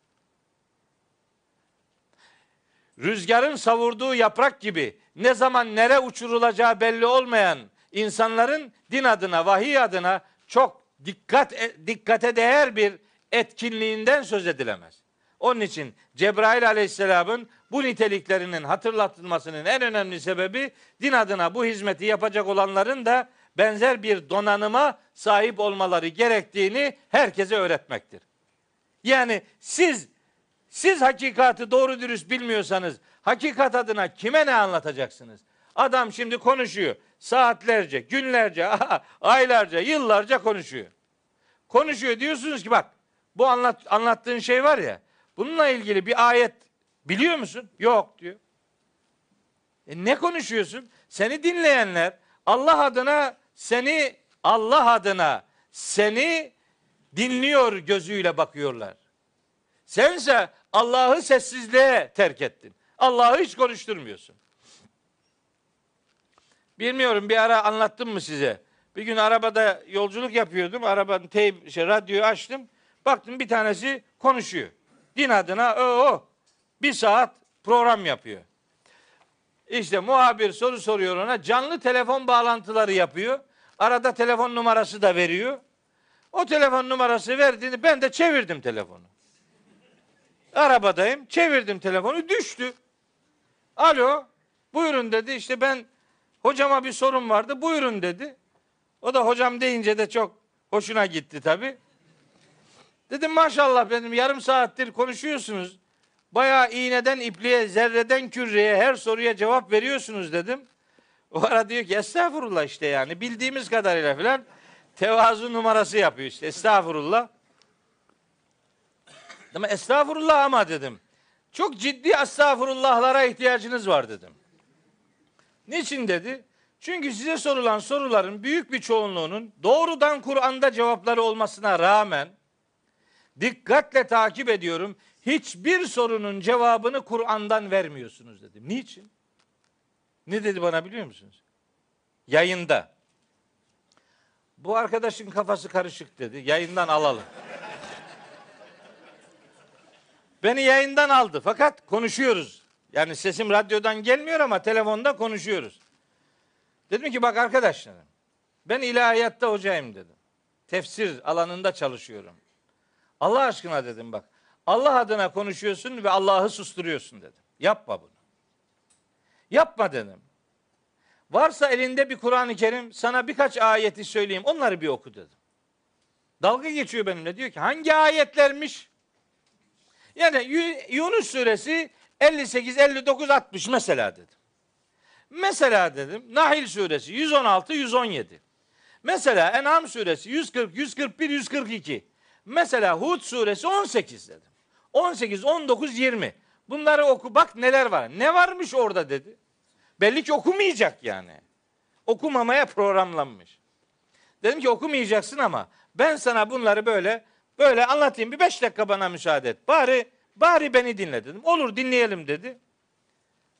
Rüzgarın savurduğu yaprak gibi ne zaman nere uçurulacağı belli olmayan insanların din adına, vahiy adına çok dikkat e, dikkate değer bir etkinliğinden söz edilemez. Onun için Cebrail Aleyhisselam'ın bu niteliklerinin hatırlatılmasının en önemli sebebi din adına bu hizmeti yapacak olanların da benzer bir donanıma sahip olmaları gerektiğini herkese öğretmektir. Yani siz siz hakikati doğru dürüst bilmiyorsanız hakikat adına kime ne anlatacaksınız? Adam şimdi konuşuyor saatlerce, günlerce, aylarca, yıllarca konuşuyor. Konuşuyor diyorsunuz ki bak bu anlat, anlattığın şey var ya bununla ilgili bir ayet biliyor musun? Yok diyor. E ne konuşuyorsun? Seni dinleyenler Allah adına seni Allah adına seni dinliyor gözüyle bakıyorlar. Sense Allah'ı sessizliğe terk ettin. Allah'ı hiç konuşturmuyorsun. Bilmiyorum bir ara anlattım mı size? Bir gün arabada yolculuk yapıyordum. Arabanın teyp, şey, radyoyu açtım. Baktım bir tanesi konuşuyor. Din adına o, o bir saat program yapıyor. İşte muhabir soru soruyor ona. Canlı telefon bağlantıları yapıyor. Arada telefon numarası da veriyor. O telefon numarası verdiğini ben de çevirdim telefonu. Arabadayım. Çevirdim telefonu. Düştü. Alo. Buyurun dedi. İşte ben Hocama bir sorun vardı buyurun dedi. O da hocam deyince de çok hoşuna gitti tabi. Dedim maşallah benim yarım saattir konuşuyorsunuz. Bayağı iğneden ipliğe, zerreden küreye her soruya cevap veriyorsunuz dedim. O ara diyor ki estağfurullah işte yani bildiğimiz kadarıyla filan tevazu numarası yapıyor işte estağfurullah. Ama estağfurullah ama dedim. Çok ciddi estağfurullahlara ihtiyacınız var dedim. Niçin dedi? Çünkü size sorulan soruların büyük bir çoğunluğunun doğrudan Kur'an'da cevapları olmasına rağmen dikkatle takip ediyorum. Hiçbir sorunun cevabını Kur'an'dan vermiyorsunuz dedim. Niçin? Ne dedi bana biliyor musunuz? Yayında. Bu arkadaşın kafası karışık dedi. Yayından alalım. Beni yayından aldı fakat konuşuyoruz yani sesim radyodan gelmiyor ama telefonda konuşuyoruz. Dedim ki bak arkadaşlarım ben ilahiyatta hocayım dedim. Tefsir alanında çalışıyorum. Allah aşkına dedim bak. Allah adına konuşuyorsun ve Allah'ı susturuyorsun dedim. Yapma bunu. Yapma dedim. Varsa elinde bir Kur'an-ı Kerim sana birkaç ayeti söyleyeyim. Onları bir oku dedim. Dalga geçiyor benimle. Diyor ki hangi ayetlermiş? Yani Yunus suresi 58, 59, 60 mesela dedim. Mesela dedim Nahil suresi 116, 117. Mesela En'am suresi 140, 141, 142. Mesela Hud suresi 18 dedim. 18, 19, 20. Bunları oku bak neler var. Ne varmış orada dedi. Belli ki okumayacak yani. Okumamaya programlanmış. Dedim ki okumayacaksın ama ben sana bunları böyle böyle anlatayım. Bir beş dakika bana müsaade et. Bari Bari beni dinle dedim. Olur dinleyelim dedi.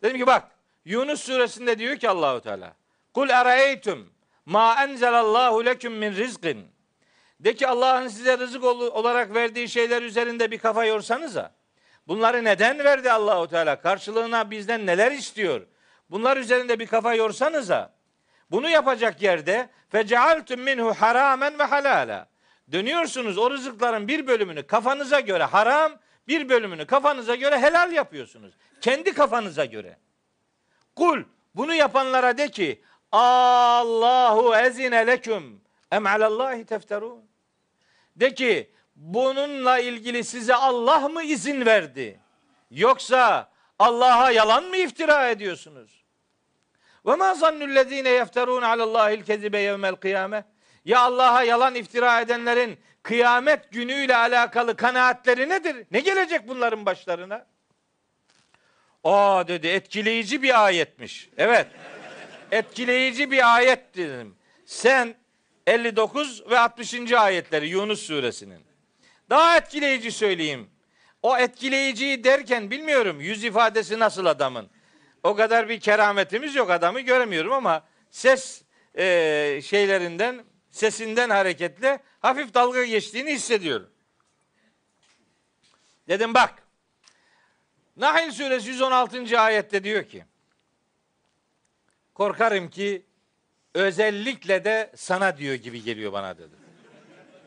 Dedim ki bak Yunus suresinde diyor ki Allahu Teala. Kul ereytum ma enzelallahu leküm min rizkin. De ki Allah'ın size rızık olarak verdiği şeyler üzerinde bir kafa yorsanıza. Bunları neden verdi Allahu Teala? Karşılığına bizden neler istiyor? Bunlar üzerinde bir kafa yorsanıza. Bunu yapacak yerde fecealtum minhu haramen ve halala. Dönüyorsunuz o rızıkların bir bölümünü kafanıza göre haram, bir bölümünü kafanıza göre helal yapıyorsunuz. Kendi kafanıza göre. Kul bunu yapanlara de ki Allahu ezine aleküm, em alallahi tefterun. De ki bununla ilgili size Allah mı izin verdi? Yoksa Allah'a yalan mı iftira ediyorsunuz? Ve ma zannullezine yefterun alallahi'l kezibe yevmel kıyame. Ya Allah'a yalan iftira edenlerin kıyamet günüyle alakalı kanaatleri nedir? Ne gelecek bunların başlarına? Aa dedi etkileyici bir ayetmiş. Evet. etkileyici bir ayet dedim. Sen 59 ve 60. ayetleri Yunus suresinin. Daha etkileyici söyleyeyim. O etkileyiciyi derken bilmiyorum yüz ifadesi nasıl adamın. O kadar bir kerametimiz yok adamı göremiyorum ama ses e, şeylerinden sesinden hareketle hafif dalga geçtiğini hissediyorum. Dedim bak. Nahil suresi 116. ayette diyor ki Korkarım ki özellikle de sana diyor gibi geliyor bana dedi.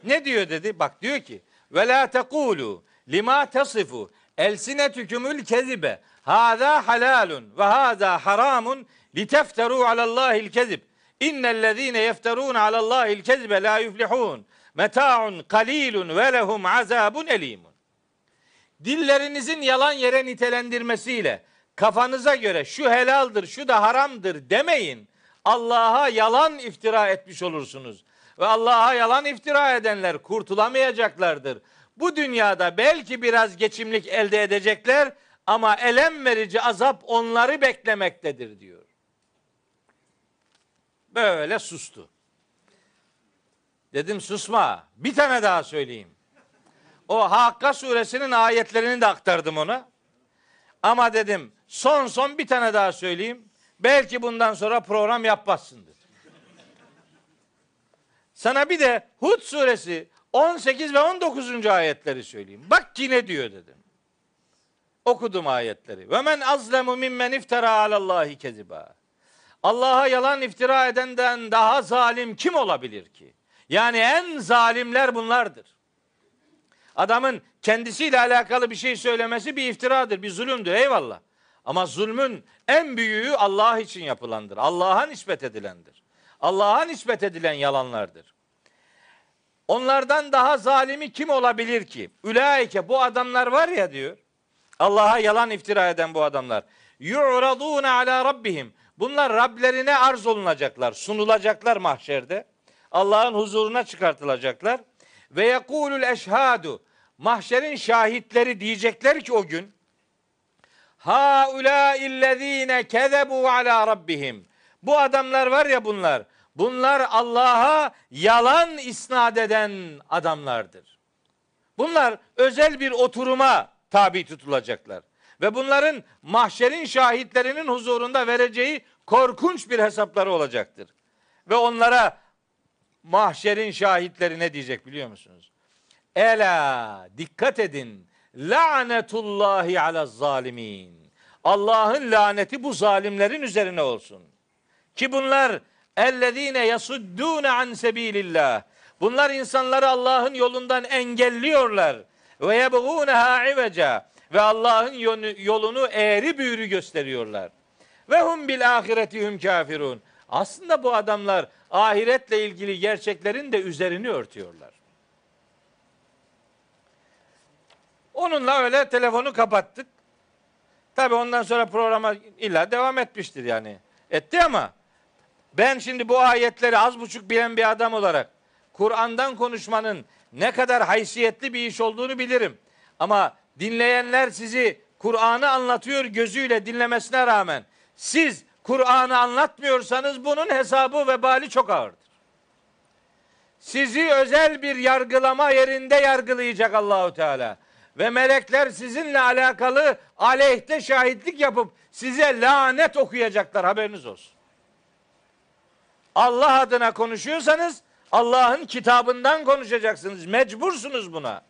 ne diyor dedi? Bak diyor ki ve la tekulu lima tasifu elsinetükümül kezibe hada halalun ve hada haramun li litefteru alallâhil kezib İnnellezîne yefterûn alallâhil kezbe la yuflihûn. Meta'un kalîlun ve lehum azâbun elîmun. Dillerinizin yalan yere nitelendirmesiyle kafanıza göre şu helaldir, şu da haramdır demeyin. Allah'a yalan iftira etmiş olursunuz. Ve Allah'a yalan iftira edenler kurtulamayacaklardır. Bu dünyada belki biraz geçimlik elde edecekler ama elem verici azap onları beklemektedir diyor. Böyle sustu. Dedim susma. Bir tane daha söyleyeyim. O Hakka suresinin ayetlerini de aktardım ona. Ama dedim son son bir tane daha söyleyeyim. Belki bundan sonra program yapmazsın dedim. Sana bir de Hud suresi 18 ve 19. ayetleri söyleyeyim. Bak ki ne diyor dedim. Okudum ayetleri. Ve men azlemu mimmen iftara alallahi keziba. Allah'a yalan iftira edenden daha zalim kim olabilir ki? Yani en zalimler bunlardır. Adamın kendisiyle alakalı bir şey söylemesi bir iftiradır, bir zulümdür eyvallah. Ama zulmün en büyüğü Allah için yapılandır. Allah'a nispet edilendir. Allah'a nispet edilen yalanlardır. Onlardan daha zalimi kim olabilir ki? Ülaike bu adamlar var ya diyor. Allah'a yalan iftira eden bu adamlar. Yu'radun ala rabbihim. Bunlar Rablerine arz olunacaklar, sunulacaklar mahşerde. Allah'ın huzuruna çıkartılacaklar. Ve yekulul eşhadu mahşerin şahitleri diyecekler ki o gün ha ula illezine kezebu ala rabbihim. Bu adamlar var ya bunlar. Bunlar Allah'a yalan isnat eden adamlardır. Bunlar özel bir oturuma tabi tutulacaklar ve bunların mahşerin şahitlerinin huzurunda vereceği korkunç bir hesapları olacaktır. Ve onlara mahşerin şahitleri ne diyecek biliyor musunuz? Ela dikkat edin. Lanetullahi ala zalimin. Allah'ın laneti bu zalimlerin üzerine olsun. Ki bunlar ellezine yasuddune an sebilillah. Bunlar insanları Allah'ın yolundan engelliyorlar. Ve yebğûneha iveca. Ve Allah'ın yolunu eğri büğrü gösteriyorlar. Ve hum bil ahireti hum kafirun. Aslında bu adamlar ahiretle ilgili gerçeklerin de üzerini örtüyorlar. Onunla öyle telefonu kapattık. Tabi ondan sonra programa illa devam etmiştir yani. Etti ama ben şimdi bu ayetleri az buçuk bilen bir adam olarak Kur'an'dan konuşmanın ne kadar haysiyetli bir iş olduğunu bilirim. Ama dinleyenler sizi Kur'an'ı anlatıyor gözüyle dinlemesine rağmen siz Kur'an'ı anlatmıyorsanız bunun hesabı vebali çok ağırdır. Sizi özel bir yargılama yerinde yargılayacak Allahu Teala. Ve melekler sizinle alakalı aleyhte şahitlik yapıp size lanet okuyacaklar haberiniz olsun. Allah adına konuşuyorsanız Allah'ın kitabından konuşacaksınız. Mecbursunuz buna.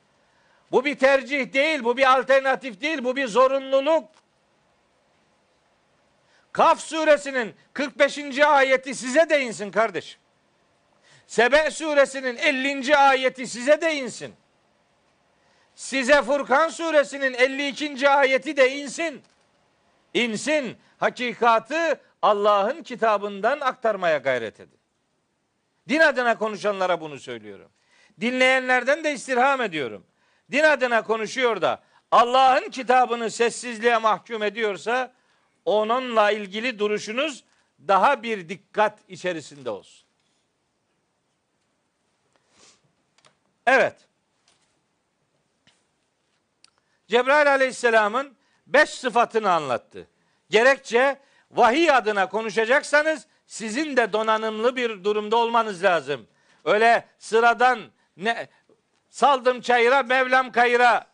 Bu bir tercih değil, bu bir alternatif değil, bu bir zorunluluk. Kaf suresinin 45. ayeti size de insin kardeşim. Sebe suresinin 50. ayeti size de insin. Size Furkan suresinin 52. ayeti de insin. İnsin. Hakikatı Allah'ın kitabından aktarmaya gayret edin. Din adına konuşanlara bunu söylüyorum. Dinleyenlerden de istirham ediyorum. Din adına konuşuyor da Allah'ın kitabını sessizliğe mahkum ediyorsa onunla ilgili duruşunuz daha bir dikkat içerisinde olsun. Evet. Cebrail aleyhisselamın beş sıfatını anlattı. Gerekçe vahiy adına konuşacaksanız sizin de donanımlı bir durumda olmanız lazım. Öyle sıradan ne saldım çayıra Mevlam kayıra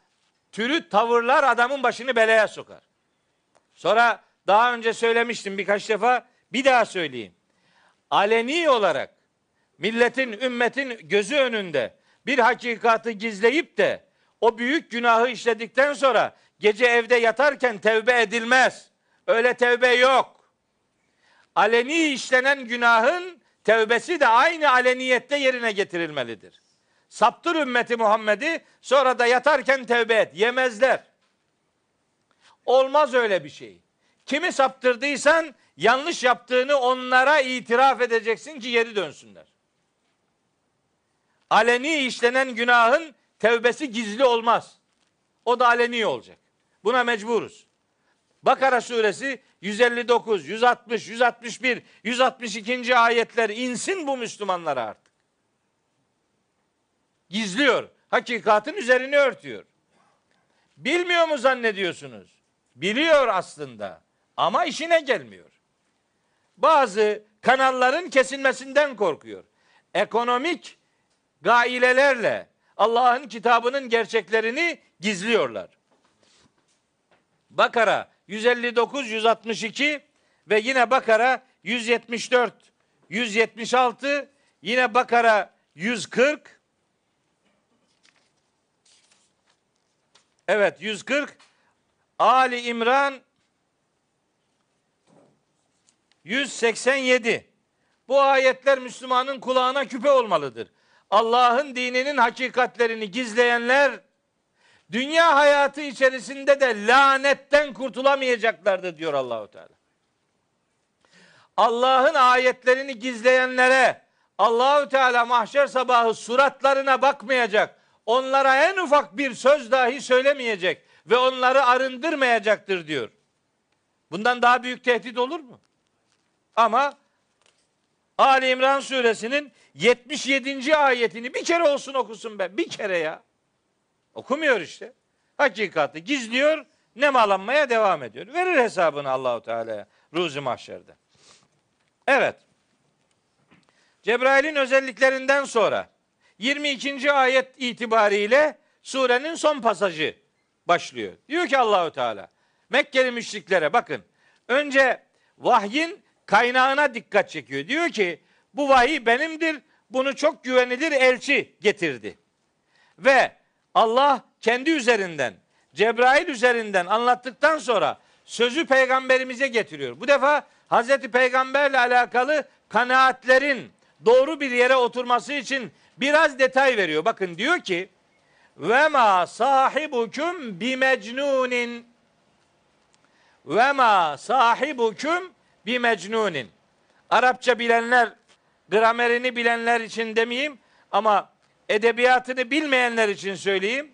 türü tavırlar adamın başını belaya sokar. Sonra daha önce söylemiştim birkaç defa. Bir daha söyleyeyim. Aleni olarak milletin, ümmetin gözü önünde bir hakikatı gizleyip de o büyük günahı işledikten sonra gece evde yatarken tevbe edilmez. Öyle tevbe yok. Aleni işlenen günahın tevbesi de aynı aleniyette yerine getirilmelidir. Saptır ümmeti Muhammed'i sonra da yatarken tevbe et. Yemezler. Olmaz öyle bir şey. Kimi saptırdıysan yanlış yaptığını onlara itiraf edeceksin ki geri dönsünler. Aleni işlenen günahın tevbesi gizli olmaz. O da aleni olacak. Buna mecburuz. Bakara suresi 159, 160, 161, 162. ayetler insin bu Müslümanlara artık. Gizliyor. Hakikatin üzerini örtüyor. Bilmiyor mu zannediyorsunuz? Biliyor aslında. Ama işine gelmiyor. Bazı kanalların kesilmesinden korkuyor. Ekonomik gailelerle Allah'ın kitabının gerçeklerini gizliyorlar. Bakara 159 162 ve yine Bakara 174 176 yine Bakara 140 Evet 140 Ali İmran 187. Bu ayetler Müslümanın kulağına küpe olmalıdır. Allah'ın dininin hakikatlerini gizleyenler dünya hayatı içerisinde de lanetten kurtulamayacaklardır diyor Allahu Teala. Allah'ın ayetlerini gizleyenlere Allahü Teala mahşer sabahı suratlarına bakmayacak. Onlara en ufak bir söz dahi söylemeyecek ve onları arındırmayacaktır diyor. Bundan daha büyük tehdit olur mu? Ama Ali İmran suresinin 77. ayetini bir kere olsun okusun be. Bir kere ya. Okumuyor işte. Hakikati gizliyor, nemalanmaya devam ediyor. Verir hesabını Allahu Teala'ya ruzi mahşerde. Evet. Cebrail'in özelliklerinden sonra 22. ayet itibariyle surenin son pasajı başlıyor. Diyor ki Allahu Teala Mekkeli müşriklere bakın. Önce vahyin kaynağına dikkat çekiyor. Diyor ki bu vahiy benimdir. Bunu çok güvenilir elçi getirdi. Ve Allah kendi üzerinden Cebrail üzerinden anlattıktan sonra sözü peygamberimize getiriyor. Bu defa Hazreti Peygamberle alakalı kanaatlerin doğru bir yere oturması için biraz detay veriyor. Bakın diyor ki ve ma sahibukum bimecnunin ve ma sahibukum bi mecnunin. Arapça bilenler, gramerini bilenler için demeyeyim ama edebiyatını bilmeyenler için söyleyeyim.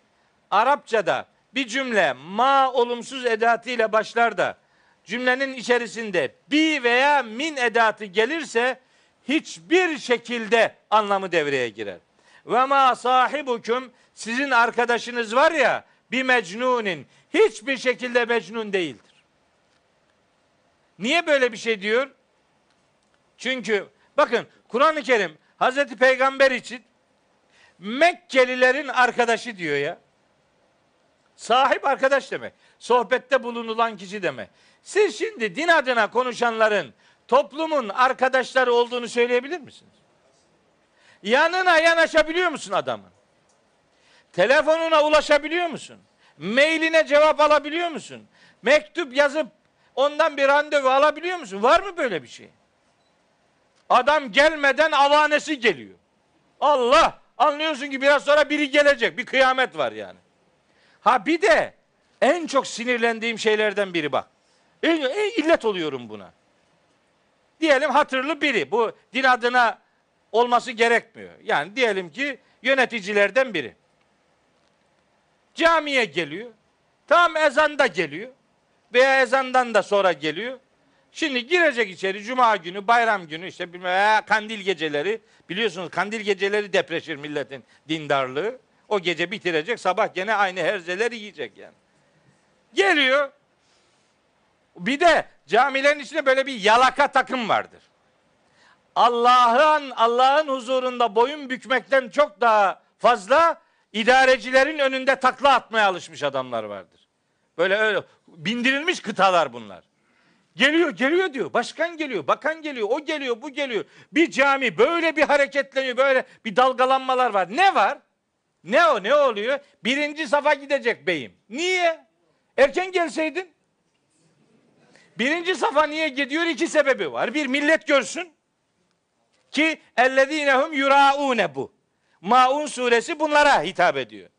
Arapçada bir cümle ma olumsuz edatı ile başlar da cümlenin içerisinde bi veya min edatı gelirse hiçbir şekilde anlamı devreye girer. Ve ma sahibukum sizin arkadaşınız var ya bir mecnunin hiçbir şekilde mecnun değil. Niye böyle bir şey diyor? Çünkü bakın Kur'an-ı Kerim Hazreti Peygamber için Mekkelilerin arkadaşı diyor ya. Sahip arkadaş demek. Sohbette bulunulan kişi demek. Siz şimdi din adına konuşanların toplumun arkadaşları olduğunu söyleyebilir misiniz? Yanına yanaşabiliyor musun adamın? Telefonuna ulaşabiliyor musun? Mailine cevap alabiliyor musun? Mektup yazıp Ondan bir randevu alabiliyor musun? Var mı böyle bir şey? Adam gelmeden avanesi geliyor. Allah! Anlıyorsun ki biraz sonra biri gelecek. Bir kıyamet var yani. Ha bir de en çok sinirlendiğim şeylerden biri bak. E, En illet oluyorum buna. Diyelim hatırlı biri. Bu din adına olması gerekmiyor. Yani diyelim ki yöneticilerden biri. Camiye geliyor. Tam ezanda geliyor veya ezandan da sonra geliyor. Şimdi girecek içeri cuma günü, bayram günü işte veya e, kandil geceleri. Biliyorsunuz kandil geceleri depreşir milletin dindarlığı. O gece bitirecek sabah gene aynı herzeleri yiyecek yani. Geliyor. Bir de camilerin içinde böyle bir yalaka takım vardır. Allah'ın Allah'ın huzurunda boyun bükmekten çok daha fazla idarecilerin önünde takla atmaya alışmış adamlar vardır. Böyle öyle bindirilmiş kıtalar bunlar. Geliyor, geliyor diyor. Başkan geliyor, bakan geliyor, o geliyor, bu geliyor. Bir cami böyle bir hareketleniyor, böyle bir dalgalanmalar var. Ne var? Ne o, ne oluyor? Birinci safa gidecek beyim. Niye? Erken gelseydin. Birinci safa niye gidiyor? İki sebebi var. Bir, millet görsün. Ki ellezinehum yuraune bu. Maun suresi bunlara hitap ediyor.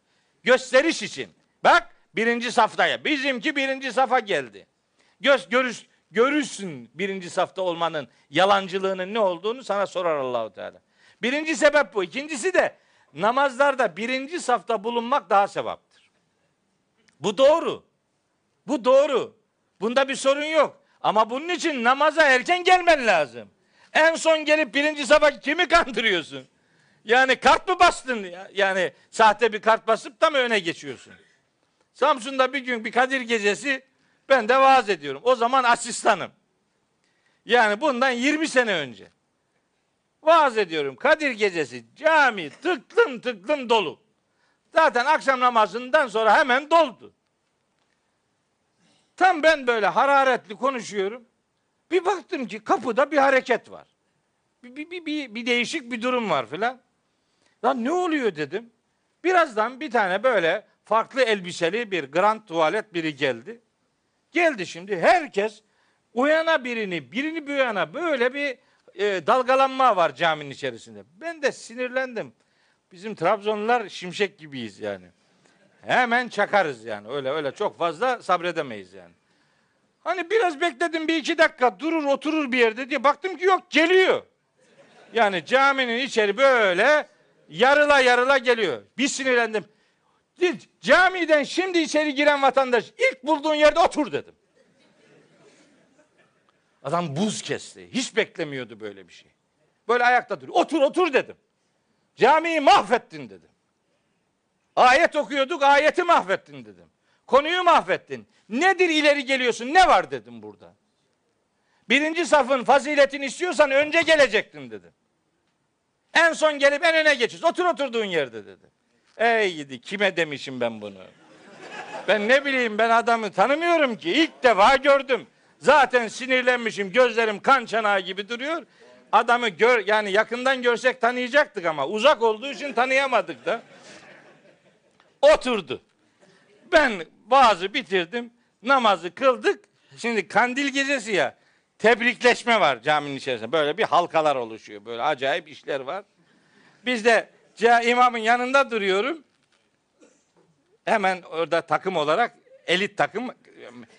Gösteriş için. Bak Birinci saftaya. Bizimki birinci safa geldi. Göz, görüş, görürsün birinci safta olmanın yalancılığının ne olduğunu sana sorar Allahu Teala. Birinci sebep bu. İkincisi de namazlarda birinci safta bulunmak daha sevaptır. Bu doğru. Bu doğru. Bunda bir sorun yok. Ama bunun için namaza erken gelmen lazım. En son gelip birinci safa kimi kandırıyorsun? Yani kart mı bastın? Yani sahte bir kart basıp da mı öne geçiyorsun? Samsun'da bir gün bir Kadir gecesi ben de vaaz ediyorum. O zaman asistanım. Yani bundan 20 sene önce. Vaaz ediyorum. Kadir gecesi cami tıklım tıklım dolu. Zaten akşam namazından sonra hemen doldu. Tam ben böyle hararetli konuşuyorum. Bir baktım ki kapıda bir hareket var. Bir, bir, bir, bir, bir değişik bir durum var filan. Lan ne oluyor dedim. Birazdan bir tane böyle farklı elbiseli bir grand tuvalet biri geldi. Geldi şimdi herkes uyana birini, birini bir yana böyle bir e, dalgalanma var caminin içerisinde. Ben de sinirlendim. Bizim Trabzonlular şimşek gibiyiz yani. Hemen çakarız yani. Öyle öyle çok fazla sabredemeyiz yani. Hani biraz bekledim bir iki dakika durur oturur bir yerde diye baktım ki yok geliyor. Yani caminin içeri böyle yarıla yarıla geliyor. Bir sinirlendim. Camiden şimdi içeri giren vatandaş ilk bulduğun yerde otur dedim. Adam buz kesti. Hiç beklemiyordu böyle bir şey. Böyle ayakta duruyor. Otur otur dedim. Camiyi mahvettin dedim. Ayet okuyorduk ayeti mahvettin dedim. Konuyu mahvettin. Nedir ileri geliyorsun ne var dedim burada. Birinci safın faziletini istiyorsan önce gelecektin dedim. En son gelip en öne geçiyorsun. Otur oturduğun yerde dedi. Ey gidi kime demişim ben bunu? Ben ne bileyim ben adamı tanımıyorum ki. İlk defa gördüm. Zaten sinirlenmişim. Gözlerim kan çanağı gibi duruyor. Adamı gör yani yakından görsek tanıyacaktık ama uzak olduğu için tanıyamadık da. Oturdu. Ben bazı bitirdim. Namazı kıldık. Şimdi kandil gecesi ya. Tebrikleşme var caminin içerisinde. Böyle bir halkalar oluşuyor. Böyle acayip işler var. Biz de imamın yanında duruyorum. Hemen orada takım olarak elit takım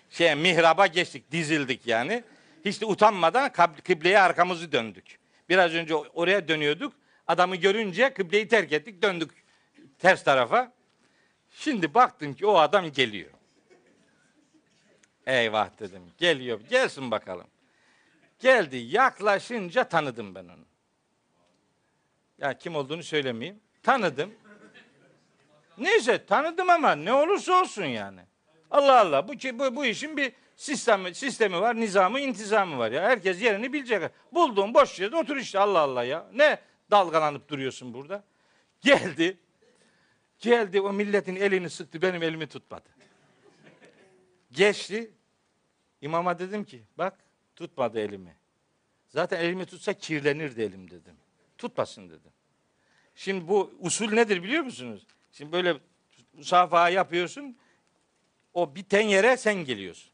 şey mihraba geçtik, dizildik yani. Hiç de utanmadan kıbleye arkamızı döndük. Biraz önce oraya dönüyorduk. Adamı görünce kıbleyi terk ettik, döndük ters tarafa. Şimdi baktım ki o adam geliyor. Eyvah dedim. Geliyor. Gelsin bakalım. Geldi. Yaklaşınca tanıdım ben onu. Ya kim olduğunu söylemeyeyim. Tanıdım. Neyse tanıdım ama ne olursa olsun yani. Allah Allah bu bu, bu işin bir sistemi sistemi var, nizamı, intizamı var ya. Herkes yerini bilecek. Bulduğun boş yerde otur işte Allah Allah ya. Ne dalgalanıp duruyorsun burada? Geldi. Geldi o milletin elini sıktı, benim elimi tutmadı. Geçti. İmama dedim ki bak tutmadı elimi. Zaten elimi tutsa kirlenirdi elim dedim tutmasın dedi. Şimdi bu usul nedir biliyor musunuz? Şimdi böyle musafaha yapıyorsun. O biten yere sen geliyorsun.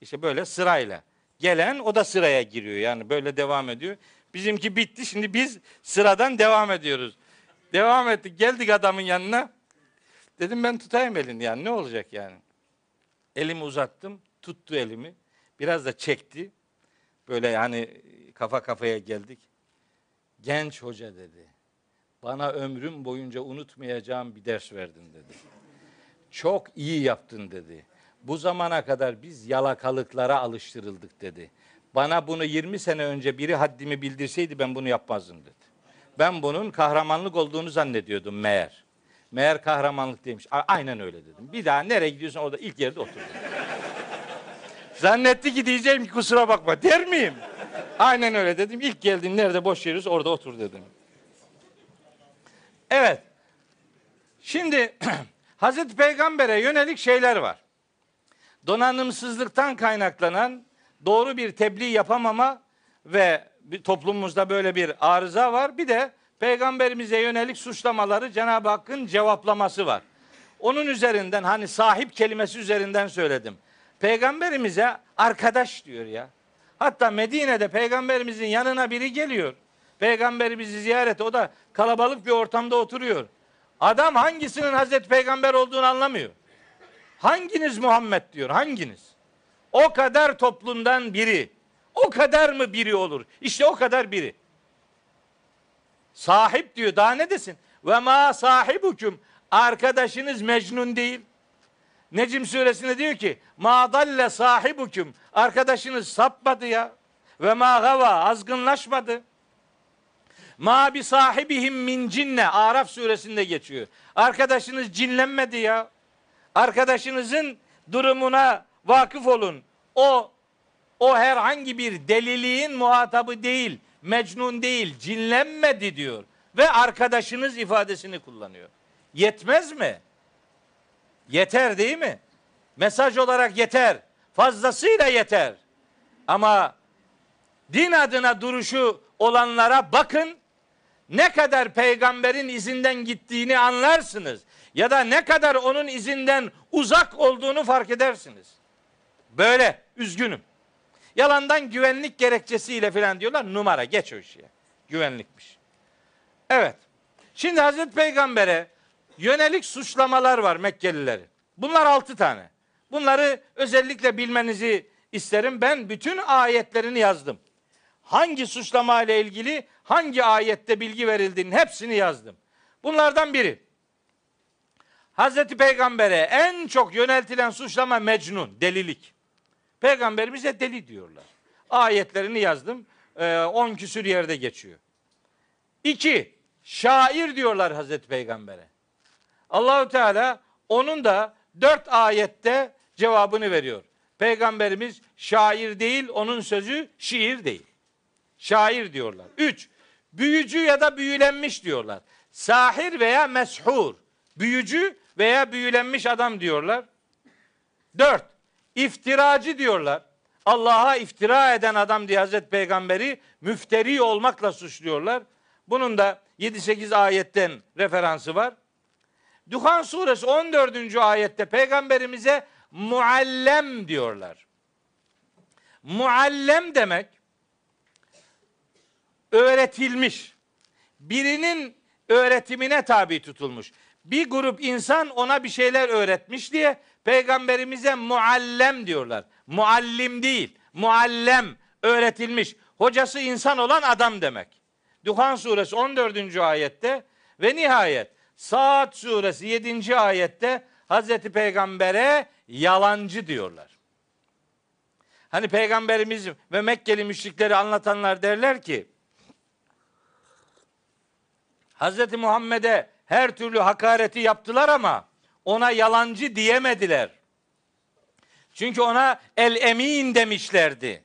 İşte böyle sırayla. Gelen o da sıraya giriyor. Yani böyle devam ediyor. Bizimki bitti. Şimdi biz sıradan devam ediyoruz. Devam ettik. Geldik adamın yanına. Dedim ben tutayım elini yani ne olacak yani. Elimi uzattım. Tuttu elimi. Biraz da çekti. Böyle yani kafa kafaya geldik. Genç hoca dedi. Bana ömrüm boyunca unutmayacağım bir ders verdin dedi. Çok iyi yaptın dedi. Bu zamana kadar biz yalakalıklara alıştırıldık dedi. Bana bunu 20 sene önce biri haddimi bildirseydi ben bunu yapmazdım dedi. Ben bunun kahramanlık olduğunu zannediyordum meğer. Meğer kahramanlık demiş. Aynen öyle dedim. Bir daha nereye gidiyorsun orada ilk yerde otur. Zannetti ki diyeceğim ki kusura bakma der miyim? Aynen öyle dedim. İlk geldiğin nerede boş yeriz orada otur dedim. Evet. Şimdi Hazreti Peygamber'e yönelik şeyler var. Donanımsızlıktan kaynaklanan doğru bir tebliğ yapamama ve toplumumuzda böyle bir arıza var. Bir de peygamberimize yönelik suçlamaları Cenab-ı Hakk'ın cevaplaması var. Onun üzerinden hani sahip kelimesi üzerinden söyledim. Peygamberimize arkadaş diyor ya. Hatta Medine'de peygamberimizin yanına biri geliyor. Peygamberimizi ziyaret o da kalabalık bir ortamda oturuyor. Adam hangisinin Hazreti Peygamber olduğunu anlamıyor. Hanginiz Muhammed diyor hanginiz? O kadar toplumdan biri. O kadar mı biri olur? İşte o kadar biri. Sahip diyor daha ne desin? Ve ma sahibukum arkadaşınız Mecnun değil. Necim suresinde diyor ki ma dalle sahibuküm arkadaşınız sapmadı ya ve ma gava azgınlaşmadı. Ma bi sahibihim min cinne Araf suresinde geçiyor. Arkadaşınız cinlenmedi ya. Arkadaşınızın durumuna vakıf olun. O o herhangi bir deliliğin muhatabı değil, mecnun değil, cinlenmedi diyor ve arkadaşınız ifadesini kullanıyor. Yetmez mi? Yeter değil mi? Mesaj olarak yeter. Fazlasıyla yeter. Ama din adına duruşu olanlara bakın. Ne kadar peygamberin izinden gittiğini anlarsınız ya da ne kadar onun izinden uzak olduğunu fark edersiniz. Böyle üzgünüm. Yalandan güvenlik gerekçesiyle filan diyorlar. Numara geç o işe. Güvenlikmiş. Evet. Şimdi Hazreti Peygamber'e yönelik suçlamalar var Mekkelileri. Bunlar altı tane. Bunları özellikle bilmenizi isterim. Ben bütün ayetlerini yazdım. Hangi suçlama ile ilgili hangi ayette bilgi verildiğinin hepsini yazdım. Bunlardan biri. Hazreti Peygamber'e en çok yöneltilen suçlama mecnun, delilik. Peygamberimize deli diyorlar. Ayetlerini yazdım. Ee, on küsür yerde geçiyor. İki, şair diyorlar Hazreti Peygamber'e. Allahu Teala onun da dört ayette cevabını veriyor. Peygamberimiz şair değil, onun sözü şiir değil. Şair diyorlar. Üç, büyücü ya da büyülenmiş diyorlar. Sahir veya meshur, büyücü veya büyülenmiş adam diyorlar. Dört, iftiracı diyorlar. Allah'a iftira eden adam diye Hazreti Peygamberi müfteri olmakla suçluyorlar. Bunun da 7-8 ayetten referansı var. Duhan suresi 14. ayette peygamberimize muallem diyorlar. Muallem demek öğretilmiş. Birinin öğretimine tabi tutulmuş. Bir grup insan ona bir şeyler öğretmiş diye peygamberimize muallem diyorlar. Muallim değil, muallem öğretilmiş. Hocası insan olan adam demek. Duhan suresi 14. ayette ve nihayet Saat suresi 7. ayette Hazreti Peygamber'e yalancı diyorlar. Hani peygamberimiz ve Mekkeli müşrikleri anlatanlar derler ki Hazreti Muhammed'e her türlü hakareti yaptılar ama ona yalancı diyemediler. Çünkü ona el emin demişlerdi.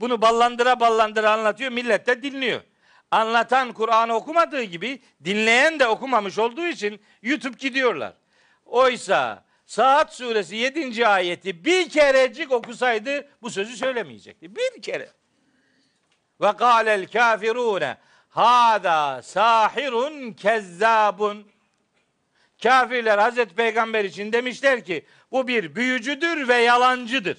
Bunu ballandıra ballandıra anlatıyor. Millet de dinliyor anlatan Kur'an okumadığı gibi dinleyen de okumamış olduğu için YouTube gidiyorlar. Oysa Saat suresi 7. ayeti bir kerecik okusaydı bu sözü söylemeyecekti. Bir kere. Ve kâlel kafirûne hâdâ sahirun kezzâbun. Kafirler Hazreti Peygamber için demişler ki bu bir büyücüdür ve yalancıdır.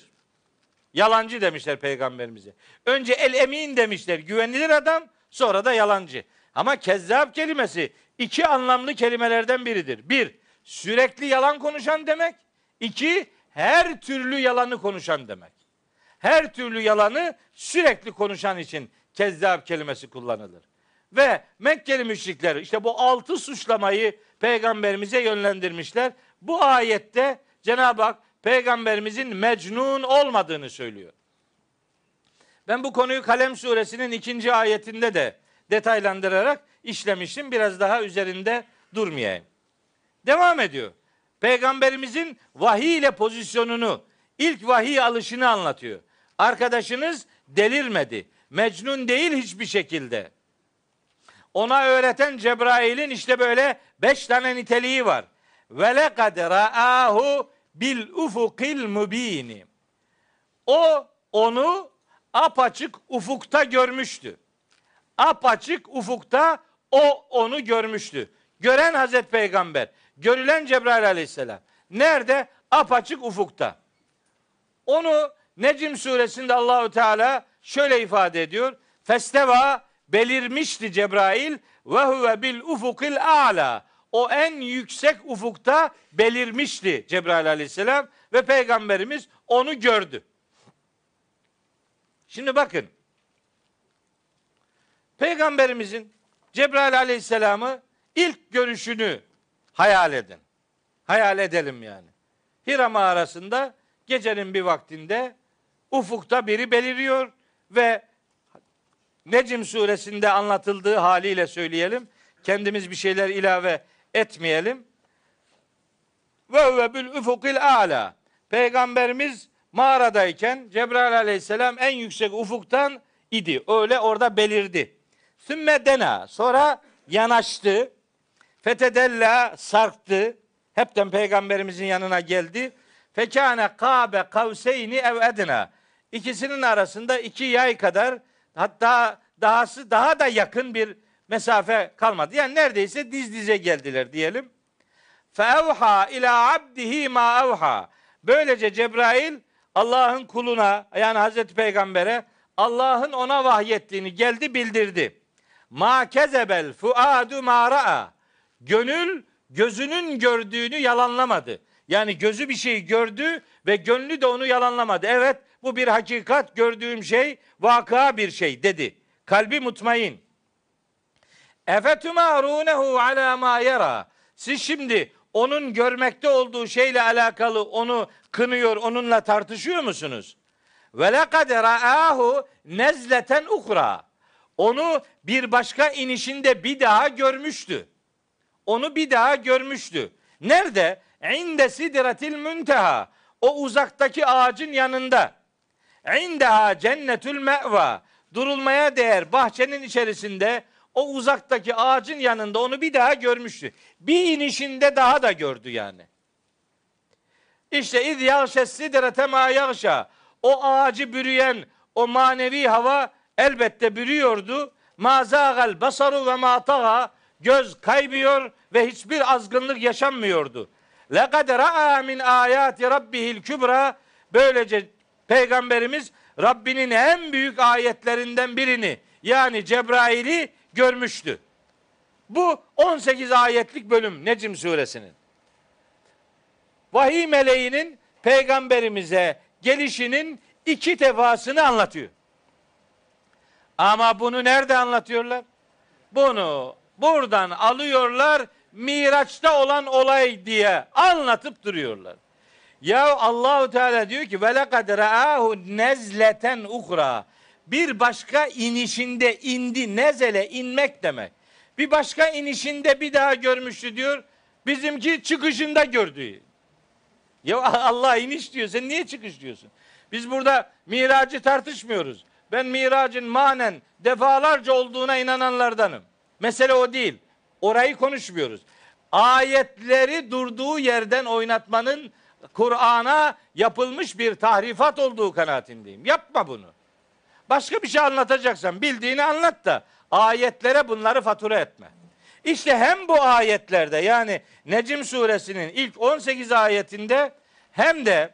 Yalancı demişler peygamberimize. Önce el emin demişler güvenilir adam Sonra da yalancı. Ama kezzap kelimesi iki anlamlı kelimelerden biridir. Bir, sürekli yalan konuşan demek. İki, her türlü yalanı konuşan demek. Her türlü yalanı sürekli konuşan için kezzap kelimesi kullanılır. Ve Mekkeli müşrikler işte bu altı suçlamayı peygamberimize yönlendirmişler. Bu ayette Cenab-ı Hak peygamberimizin mecnun olmadığını söylüyor. Ben bu konuyu Kalem suresinin ikinci ayetinde de detaylandırarak işlemiştim. Biraz daha üzerinde durmayayım. Devam ediyor. Peygamberimizin vahiy ile pozisyonunu, ilk vahiy alışını anlatıyor. Arkadaşınız delirmedi. Mecnun değil hiçbir şekilde. Ona öğreten Cebrail'in işte böyle beş tane niteliği var. Ve lekad ra'ahu bil ufukil mubini. O onu apaçık ufukta görmüştü. Apaçık ufukta o onu görmüştü. Gören Hazreti Peygamber, görülen Cebrail aleyhisselam. Nerede? Apaçık ufukta. Onu Necim suresinde Allahü Teala şöyle ifade ediyor. Festeva belirmişti Cebrail ve huve bil ufukil a'la. O en yüksek ufukta belirmişti Cebrail aleyhisselam ve peygamberimiz onu gördü. Şimdi bakın. Peygamberimizin Cebrail Aleyhisselam'ı ilk görüşünü hayal edin. Hayal edelim yani. Hira mağarasında gecenin bir vaktinde ufukta biri beliriyor ve Necim suresinde anlatıldığı haliyle söyleyelim. Kendimiz bir şeyler ilave etmeyelim. Ve ve bil ufukil ala. Peygamberimiz mağaradayken Cebrail aleyhisselam en yüksek ufuktan idi. Öyle orada belirdi. Sümme dena. Sonra yanaştı. Fetedella sarktı. Hepten peygamberimizin yanına geldi. Fekâne kabe kavseyni ev edina. İkisinin arasında iki yay kadar hatta dahası daha da yakın bir mesafe kalmadı. Yani neredeyse diz dize geldiler diyelim. Fevha ila abdihi ma evha. Böylece Cebrail Allah'ın kuluna yani Hazreti Peygamber'e Allah'ın ona vahyettiğini geldi bildirdi. Ma kezebel fuadu ma Gönül gözünün gördüğünü yalanlamadı. Yani gözü bir şey gördü ve gönlü de onu yalanlamadı. Evet bu bir hakikat gördüğüm şey vaka bir şey dedi. Kalbi mutmain. Efetümarunehu ala ma yara. Siz şimdi onun görmekte olduğu şeyle alakalı onu kınıyor, onunla tartışıyor musunuz? Ve lekad ra'ahu nezleten ukra. Onu bir başka inişinde bir daha görmüştü. Onu bir daha görmüştü. Nerede? İnde sidratil münteha. O uzaktaki ağacın yanında. İndeha cennetül me'va. Durulmaya değer bahçenin içerisinde o uzaktaki ağacın yanında onu bir daha görmüştü. Bir inişinde daha da gördü yani. İşte iz yağşe sidrate yağşa. O ağacı bürüyen o manevi hava elbette bürüyordu. Ma zâgal basaru ve mataga Göz kaybıyor ve hiçbir azgınlık yaşanmıyordu. Lekad ra'a min ayati rabbihil kübra. Böylece peygamberimiz Rabbinin en büyük ayetlerinden birini yani Cebrail'i görmüştü. Bu 18 ayetlik bölüm Necim suresinin. Vahiy meleğinin peygamberimize gelişinin iki defasını anlatıyor. Ama bunu nerede anlatıyorlar? Bunu buradan alıyorlar Miraç'ta olan olay diye anlatıp duruyorlar. Ya Allahu Teala diyor ki ve lekad raahu nezleten ukra bir başka inişinde indi. Nezele inmek demek. Bir başka inişinde bir daha görmüştü diyor. Bizimki çıkışında gördü. Ya Allah iniş diyor. Sen niye çıkış diyorsun? Biz burada miracı tartışmıyoruz. Ben miracın manen defalarca olduğuna inananlardanım. Mesele o değil. Orayı konuşmuyoruz. Ayetleri durduğu yerden oynatmanın Kur'an'a yapılmış bir tahrifat olduğu kanaatindeyim. Yapma bunu. Başka bir şey anlatacaksan bildiğini anlat da ayetlere bunları fatura etme. İşte hem bu ayetlerde yani Necim suresinin ilk 18 ayetinde hem de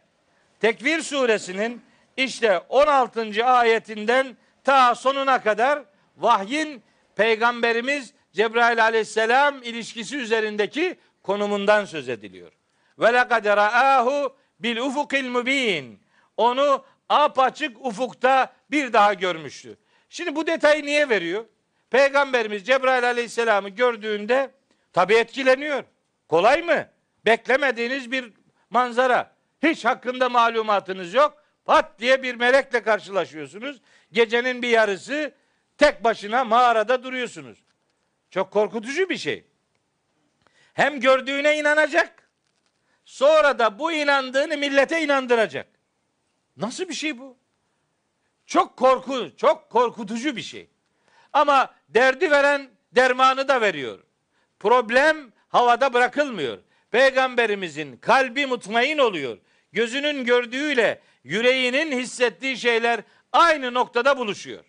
Tekvir suresinin işte 16. ayetinden ta sonuna kadar vahyin peygamberimiz Cebrail aleyhisselam ilişkisi üzerindeki konumundan söz ediliyor. Ve lekad ra'ahu bil ufukil mubin. Onu apaçık ufukta bir daha görmüştü. Şimdi bu detayı niye veriyor? Peygamberimiz Cebrail Aleyhisselam'ı gördüğünde tabi etkileniyor. Kolay mı? Beklemediğiniz bir manzara. Hiç hakkında malumatınız yok. Pat diye bir melekle karşılaşıyorsunuz. Gecenin bir yarısı tek başına mağarada duruyorsunuz. Çok korkutucu bir şey. Hem gördüğüne inanacak, sonra da bu inandığını millete inandıracak. Nasıl bir şey bu? Çok korku, çok korkutucu bir şey. Ama derdi veren dermanı da veriyor. Problem havada bırakılmıyor. Peygamberimizin kalbi mutmain oluyor. Gözünün gördüğüyle yüreğinin hissettiği şeyler aynı noktada buluşuyor.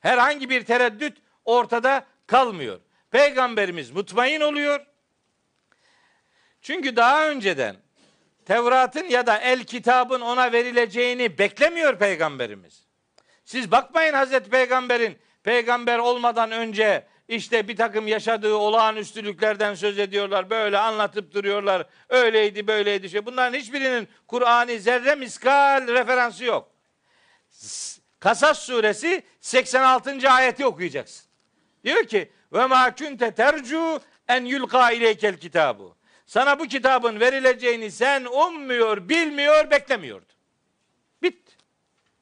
Herhangi bir tereddüt ortada kalmıyor. Peygamberimiz mutmain oluyor. Çünkü daha önceden Tevrat'ın ya da el kitabın ona verileceğini beklemiyor peygamberimiz. Siz bakmayın Hazreti Peygamber'in peygamber olmadan önce işte bir takım yaşadığı olağanüstülüklerden söz ediyorlar. Böyle anlatıp duruyorlar. Öyleydi böyleydi şey. Bunların hiçbirinin Kur'an'ı zerre miskal referansı yok. Kasas suresi 86. ayeti okuyacaksın. Diyor ki ve ma kunte tercu en yulqa ileykel kitabu sana bu kitabın verileceğini sen ummuyor, bilmiyor, beklemiyordu. Bit.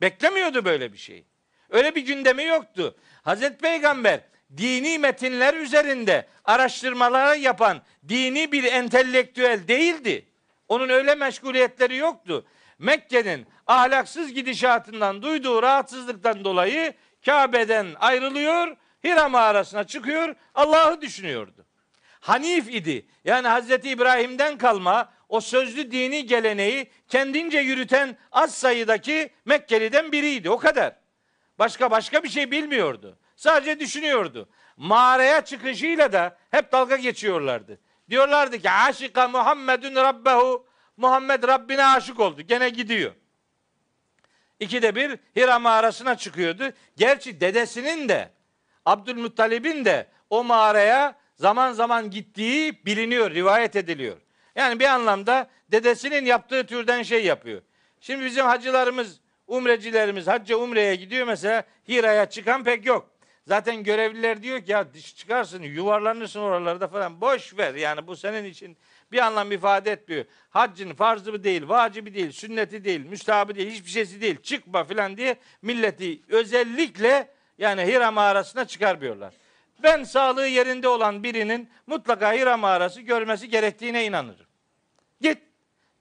Beklemiyordu böyle bir şeyi. Öyle bir gündemi yoktu. Hazreti Peygamber dini metinler üzerinde araştırmalar yapan dini bir entelektüel değildi. Onun öyle meşguliyetleri yoktu. Mekke'nin ahlaksız gidişatından duyduğu rahatsızlıktan dolayı Kabe'den ayrılıyor, Hira mağarasına çıkıyor, Allah'ı düşünüyordu. Hanif idi. Yani Hazreti İbrahim'den kalma o sözlü dini geleneği kendince yürüten az sayıdaki Mekkeliden biriydi. O kadar. Başka başka bir şey bilmiyordu. Sadece düşünüyordu. Mağaraya çıkışıyla da hep dalga geçiyorlardı. Diyorlardı ki aşika Muhammedun Rabbehu Muhammed Rabbine aşık oldu. Gene gidiyor. İkide bir Hira mağarasına çıkıyordu. Gerçi dedesinin de Abdülmuttalib'in de o mağaraya zaman zaman gittiği biliniyor, rivayet ediliyor. Yani bir anlamda dedesinin yaptığı türden şey yapıyor. Şimdi bizim hacılarımız, umrecilerimiz hacca umreye gidiyor mesela Hira'ya çıkan pek yok. Zaten görevliler diyor ki ya diş çıkarsın yuvarlanırsın oralarda falan. Boş ver yani bu senin için bir anlam ifade etmiyor. Haccın farzı değil, vacibi değil, sünneti değil, müstahabı değil, hiçbir şeysi değil. Çıkma falan diye milleti özellikle yani Hira mağarasına çıkarmıyorlar ben sağlığı yerinde olan birinin mutlaka Hira mağarası görmesi gerektiğine inanırım. Git,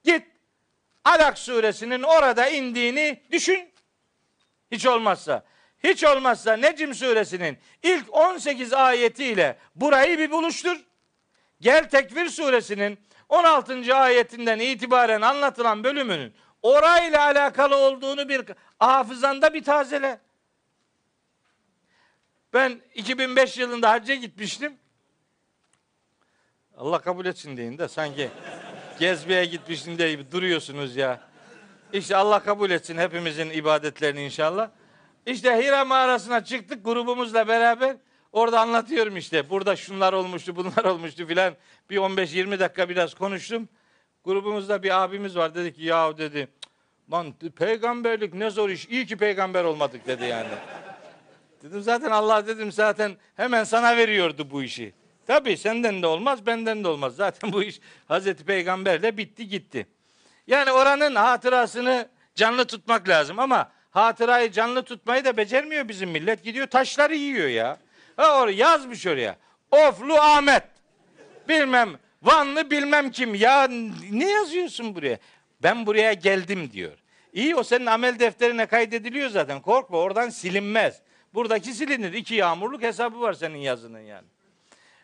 git Alak suresinin orada indiğini düşün. Hiç olmazsa. Hiç olmazsa Necim suresinin ilk 18 ayetiyle burayı bir buluştur. Gel Tekvir suresinin 16. ayetinden itibaren anlatılan bölümünün orayla alakalı olduğunu bir hafızanda bir tazele. Ben 2005 yılında hacca gitmiştim. Allah kabul etsin deyin de sanki gezmeye gitmişsin diye duruyorsunuz ya. İşte Allah kabul etsin hepimizin ibadetlerini inşallah. İşte Hira mağarasına çıktık grubumuzla beraber. Orada anlatıyorum işte. Burada şunlar olmuştu, bunlar olmuştu filan. Bir 15-20 dakika biraz konuştum. Grubumuzda bir abimiz var. Dedi ki yahu dedi. Lan peygamberlik ne zor iş. İyi ki peygamber olmadık dedi yani. Dedim zaten Allah dedim zaten hemen sana veriyordu bu işi. Tabii senden de olmaz, benden de olmaz. Zaten bu iş Hazreti Peygamber'le bitti gitti. Yani oranın hatırasını canlı tutmak lazım ama hatırayı canlı tutmayı da becermiyor bizim millet. Gidiyor taşları yiyor ya. Ha or yazmış oraya. Oflu Ahmet. Bilmem Vanlı bilmem kim. Ya ne yazıyorsun buraya? Ben buraya geldim diyor. İyi o senin amel defterine kaydediliyor zaten. Korkma oradan silinmez. Buradaki silinir. İki yağmurluk hesabı var senin yazının yani.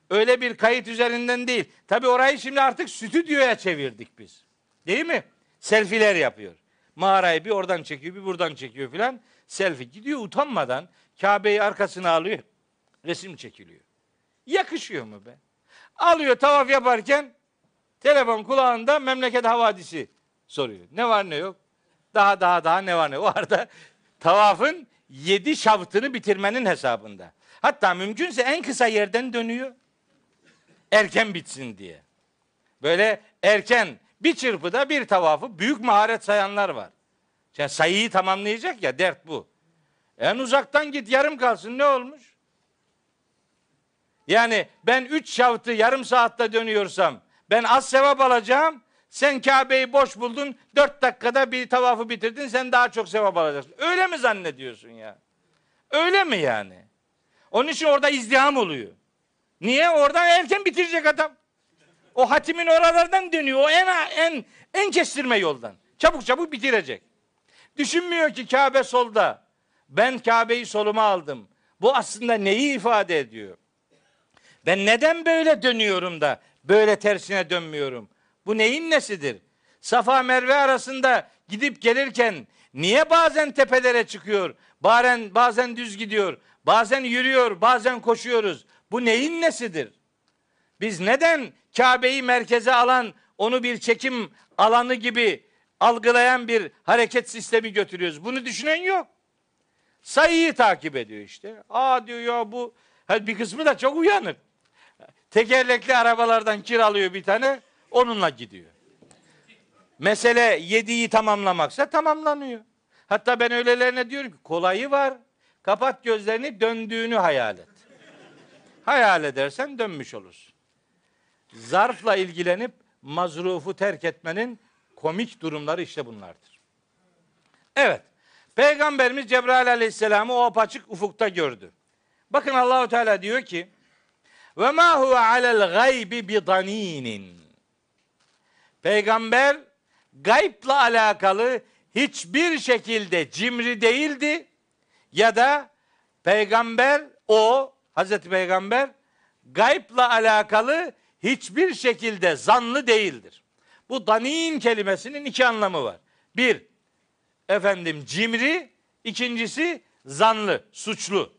Öyle bir kayıt üzerinden değil. Tabi orayı şimdi artık stüdyoya çevirdik biz. Değil mi? Selfiler yapıyor. Mağarayı bir oradan çekiyor, bir buradan çekiyor filan. Selfie gidiyor utanmadan Kabe'yi arkasına alıyor. Resim çekiliyor. Yakışıyor mu be? Alıyor tavaf yaparken telefon kulağında memleket havadisi soruyor. Ne var ne yok? Daha daha daha ne var ne var da tavafın yedi şavtını bitirmenin hesabında. Hatta mümkünse en kısa yerden dönüyor. Erken bitsin diye. Böyle erken bir çırpıda bir tavafı büyük maharet sayanlar var. Yani sayıyı tamamlayacak ya dert bu. En uzaktan git yarım kalsın ne olmuş? Yani ben üç şavtı yarım saatte dönüyorsam ben az sevap alacağım. Sen Kabe'yi boş buldun, dört dakikada bir tavafı bitirdin, sen daha çok sevap alacaksın. Öyle mi zannediyorsun ya? Öyle mi yani? Onun için orada izdiham oluyor. Niye? Oradan erken bitirecek adam. O hatimin oralardan dönüyor. O en en en kestirme yoldan. Çabuk çabuk bitirecek. Düşünmüyor ki Kabe solda. Ben Kabe'yi soluma aldım. Bu aslında neyi ifade ediyor? Ben neden böyle dönüyorum da böyle tersine dönmüyorum? Bu neyin nesidir? Safa Merve arasında gidip gelirken niye bazen tepelere çıkıyor? Bazen bazen düz gidiyor. Bazen yürüyor, bazen koşuyoruz. Bu neyin nesidir? Biz neden Kabe'yi merkeze alan, onu bir çekim alanı gibi algılayan bir hareket sistemi götürüyoruz? Bunu düşünen yok. Sayıyı takip ediyor işte. Aa diyor ya bu bir kısmı da çok uyanık. Tekerlekli arabalardan kiralıyor bir tane. Onunla gidiyor. Mesele yediği tamamlamaksa tamamlanıyor. Hatta ben öylelerine diyorum ki kolayı var. Kapat gözlerini döndüğünü hayal et. hayal edersen dönmüş olursun. Zarfla ilgilenip mazrufu terk etmenin komik durumları işte bunlardır. Evet. Peygamberimiz Cebrail Aleyhisselam'ı o apaçık ufukta gördü. Bakın Allahu Teala diyor ki: "Ve ma huve alel gaybi bi daninin." Peygamber gaypla alakalı hiçbir şekilde cimri değildi ya da peygamber o Hazreti Peygamber gaypla alakalı hiçbir şekilde zanlı değildir. Bu danin kelimesinin iki anlamı var. Bir, efendim cimri, ikincisi zanlı, suçlu.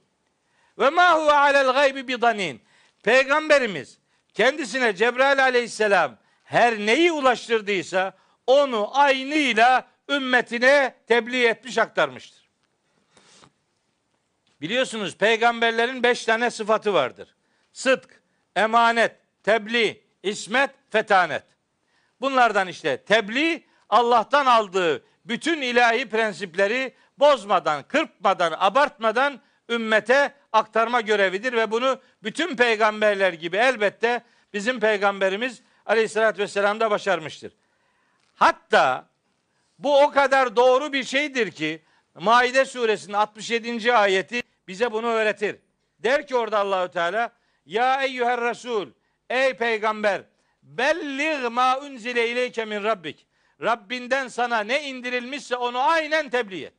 Ve ma huve alel gaybi bidanin Peygamberimiz kendisine Cebrail aleyhisselam her neyi ulaştırdıysa onu aynıyla ümmetine tebliğ etmiş aktarmıştır. Biliyorsunuz peygamberlerin beş tane sıfatı vardır. Sıdk, emanet, tebliğ, ismet, fetanet. Bunlardan işte tebliğ Allah'tan aldığı bütün ilahi prensipleri bozmadan, kırpmadan, abartmadan ümmete aktarma görevidir ve bunu bütün peygamberler gibi elbette bizim peygamberimiz aleyhissalatü vesselam da başarmıştır. Hatta bu o kadar doğru bir şeydir ki Maide suresinin 67. ayeti bize bunu öğretir. Der ki orada Allahü Teala ya eyyüher resul ey peygamber belliğ ma unzile ileyke min rabbik Rabbinden sana ne indirilmişse onu aynen tebliğ et.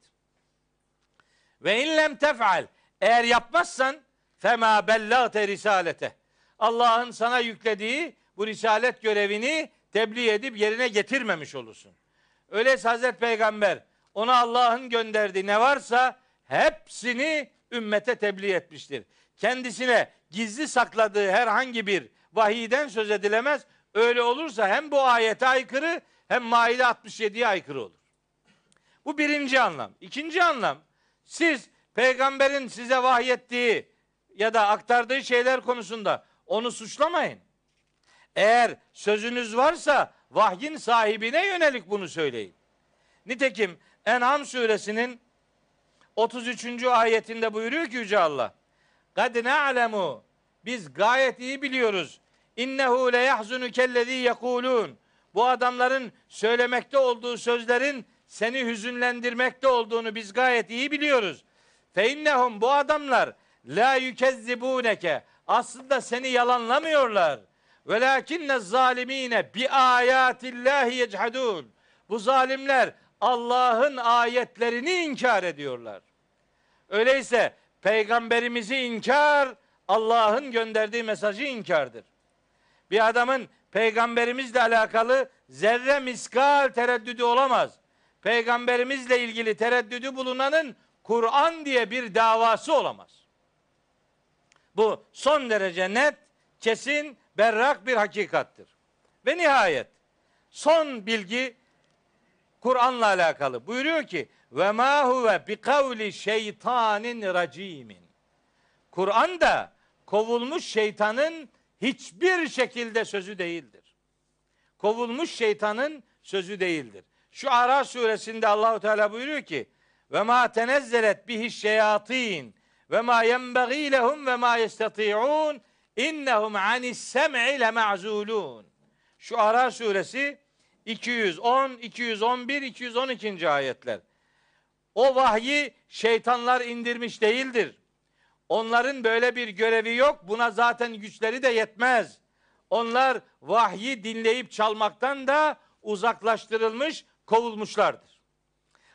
Ve illem tef'al eğer yapmazsan fema bellagte risalete. Allah'ın sana yüklediği bu risalet görevini tebliğ edip yerine getirmemiş olursun. Öyleyse Hazreti Peygamber ona Allah'ın gönderdiği ne varsa hepsini ümmete tebliğ etmiştir. Kendisine gizli sakladığı herhangi bir vahiyden söz edilemez. Öyle olursa hem bu ayete aykırı hem Maide 67'ye aykırı olur. Bu birinci anlam. İkinci anlam siz peygamberin size vahyettiği ya da aktardığı şeyler konusunda onu suçlamayın. Eğer sözünüz varsa vahyin sahibine yönelik bunu söyleyin. Nitekim En'am suresinin 33. ayetinde buyuruyor ki Yüce Allah. Kad ne'alemu biz gayet iyi biliyoruz. İnnehu le yahzunu kellezî yekulûn. Bu adamların söylemekte olduğu sözlerin seni hüzünlendirmekte olduğunu biz gayet iyi biliyoruz. Fe innehum bu adamlar la yükezzibûneke. Aslında seni yalanlamıyorlar.'' Velakinne zalimine bi ayatillahi yechadun. Bu zalimler Allah'ın ayetlerini inkar ediyorlar. Öyleyse peygamberimizi inkar Allah'ın gönderdiği mesajı inkardır. Bir adamın peygamberimizle alakalı zerre miskal tereddüdü olamaz. Peygamberimizle ilgili tereddüdü bulunanın Kur'an diye bir davası olamaz. Bu son derece net, kesin berrak bir hakikattir. Ve nihayet son bilgi Kur'an'la alakalı. Buyuruyor ki ve ma huve bi kavli şeytanin racimin. Kur'an da kovulmuş şeytanın hiçbir şekilde sözü değildir. Kovulmuş şeytanın sözü değildir. Şu Ara suresinde Allahu Teala buyuruyor ki ve ma tenezzelet bihi şeyatin ve ma yenbagi lehum ve ma yestati'un İnnehum anis sem'i lema'zulun. Şu Ara suresi 210, 211, 212. ayetler. O vahyi şeytanlar indirmiş değildir. Onların böyle bir görevi yok. Buna zaten güçleri de yetmez. Onlar vahyi dinleyip çalmaktan da uzaklaştırılmış, kovulmuşlardır.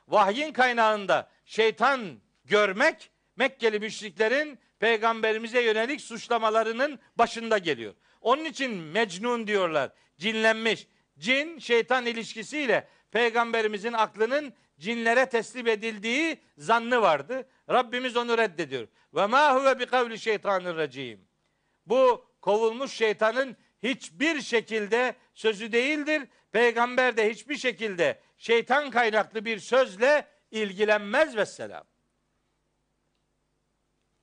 Vahyin kaynağında şeytan görmek Mekkeli müşriklerin peygamberimize yönelik suçlamalarının başında geliyor. Onun için mecnun diyorlar. Cinlenmiş. Cin şeytan ilişkisiyle peygamberimizin aklının cinlere teslim edildiği zannı vardı. Rabbimiz onu reddediyor. Ve ma huve bi kavli şeytanir racim. Bu kovulmuş şeytanın hiçbir şekilde sözü değildir. Peygamber de hiçbir şekilde şeytan kaynaklı bir sözle ilgilenmez ve selam.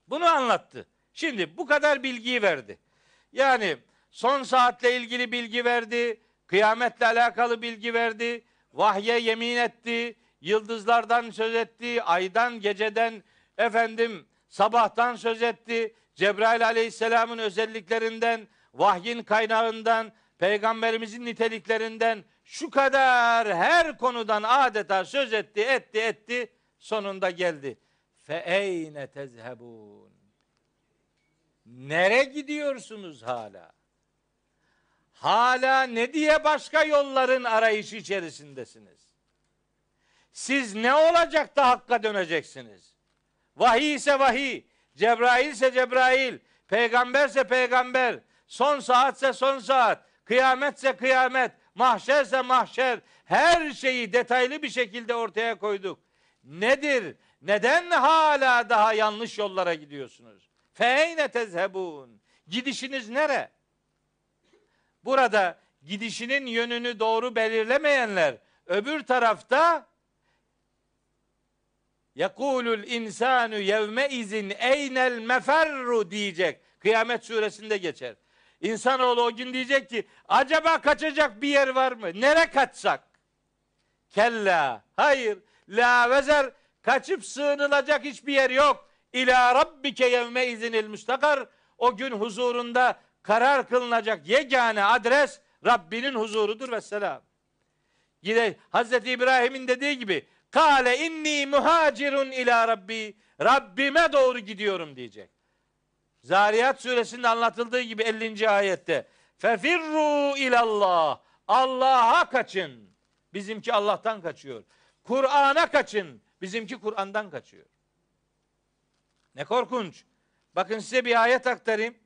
Bunu anlattı. Şimdi bu kadar bilgiyi verdi. Yani son saatle ilgili bilgi verdi, kıyametle alakalı bilgi verdi, vahye yemin etti, yıldızlardan söz etti, aydan, geceden, efendim sabahtan söz etti, Cebrail aleyhisselamın özelliklerinden, vahyin kaynağından, peygamberimizin niteliklerinden şu kadar her konudan adeta söz etti, etti, etti, sonunda geldi fe eyne tezhebun? Nere gidiyorsunuz hala? Hala ne diye başka yolların arayışı içerisindesiniz? Siz ne olacak da hakka döneceksiniz? Vahiy ise vahiy, Cebrail ise Cebrail, peygamberse peygamber, son saatse son saat, kıyametse kıyamet, mahşerse mahşer, her şeyi detaylı bir şekilde ortaya koyduk. Nedir? Neden hala daha yanlış yollara gidiyorsunuz? Feyne tezhebun. Gidişiniz nere? Burada gidişinin yönünü doğru belirlemeyenler öbür tarafta yekulul insanu yevme izin eynel meferru diyecek. Kıyamet suresinde geçer. İnsanoğlu o gün diyecek ki acaba kaçacak bir yer var mı? Nere kaçsak? Kella. Hayır. La vezer Kaçıp sığınılacak hiçbir yer yok. İlâ rabbike yevme izinil müstakar. O gün huzurunda karar kılınacak yegane adres Rabbinin huzurudur ve selam. Yine Hazreti İbrahim'in dediği gibi Kale inni muhacirun ila rabbi. Rabbime doğru gidiyorum diyecek. Zariyat suresinde anlatıldığı gibi 50. ayette. Fefirru ilallah. Allah'a kaçın. Bizimki Allah'tan kaçıyor. Kur'an'a kaçın. Bizimki Kur'an'dan kaçıyor. Ne korkunç. Bakın size bir ayet aktarayım.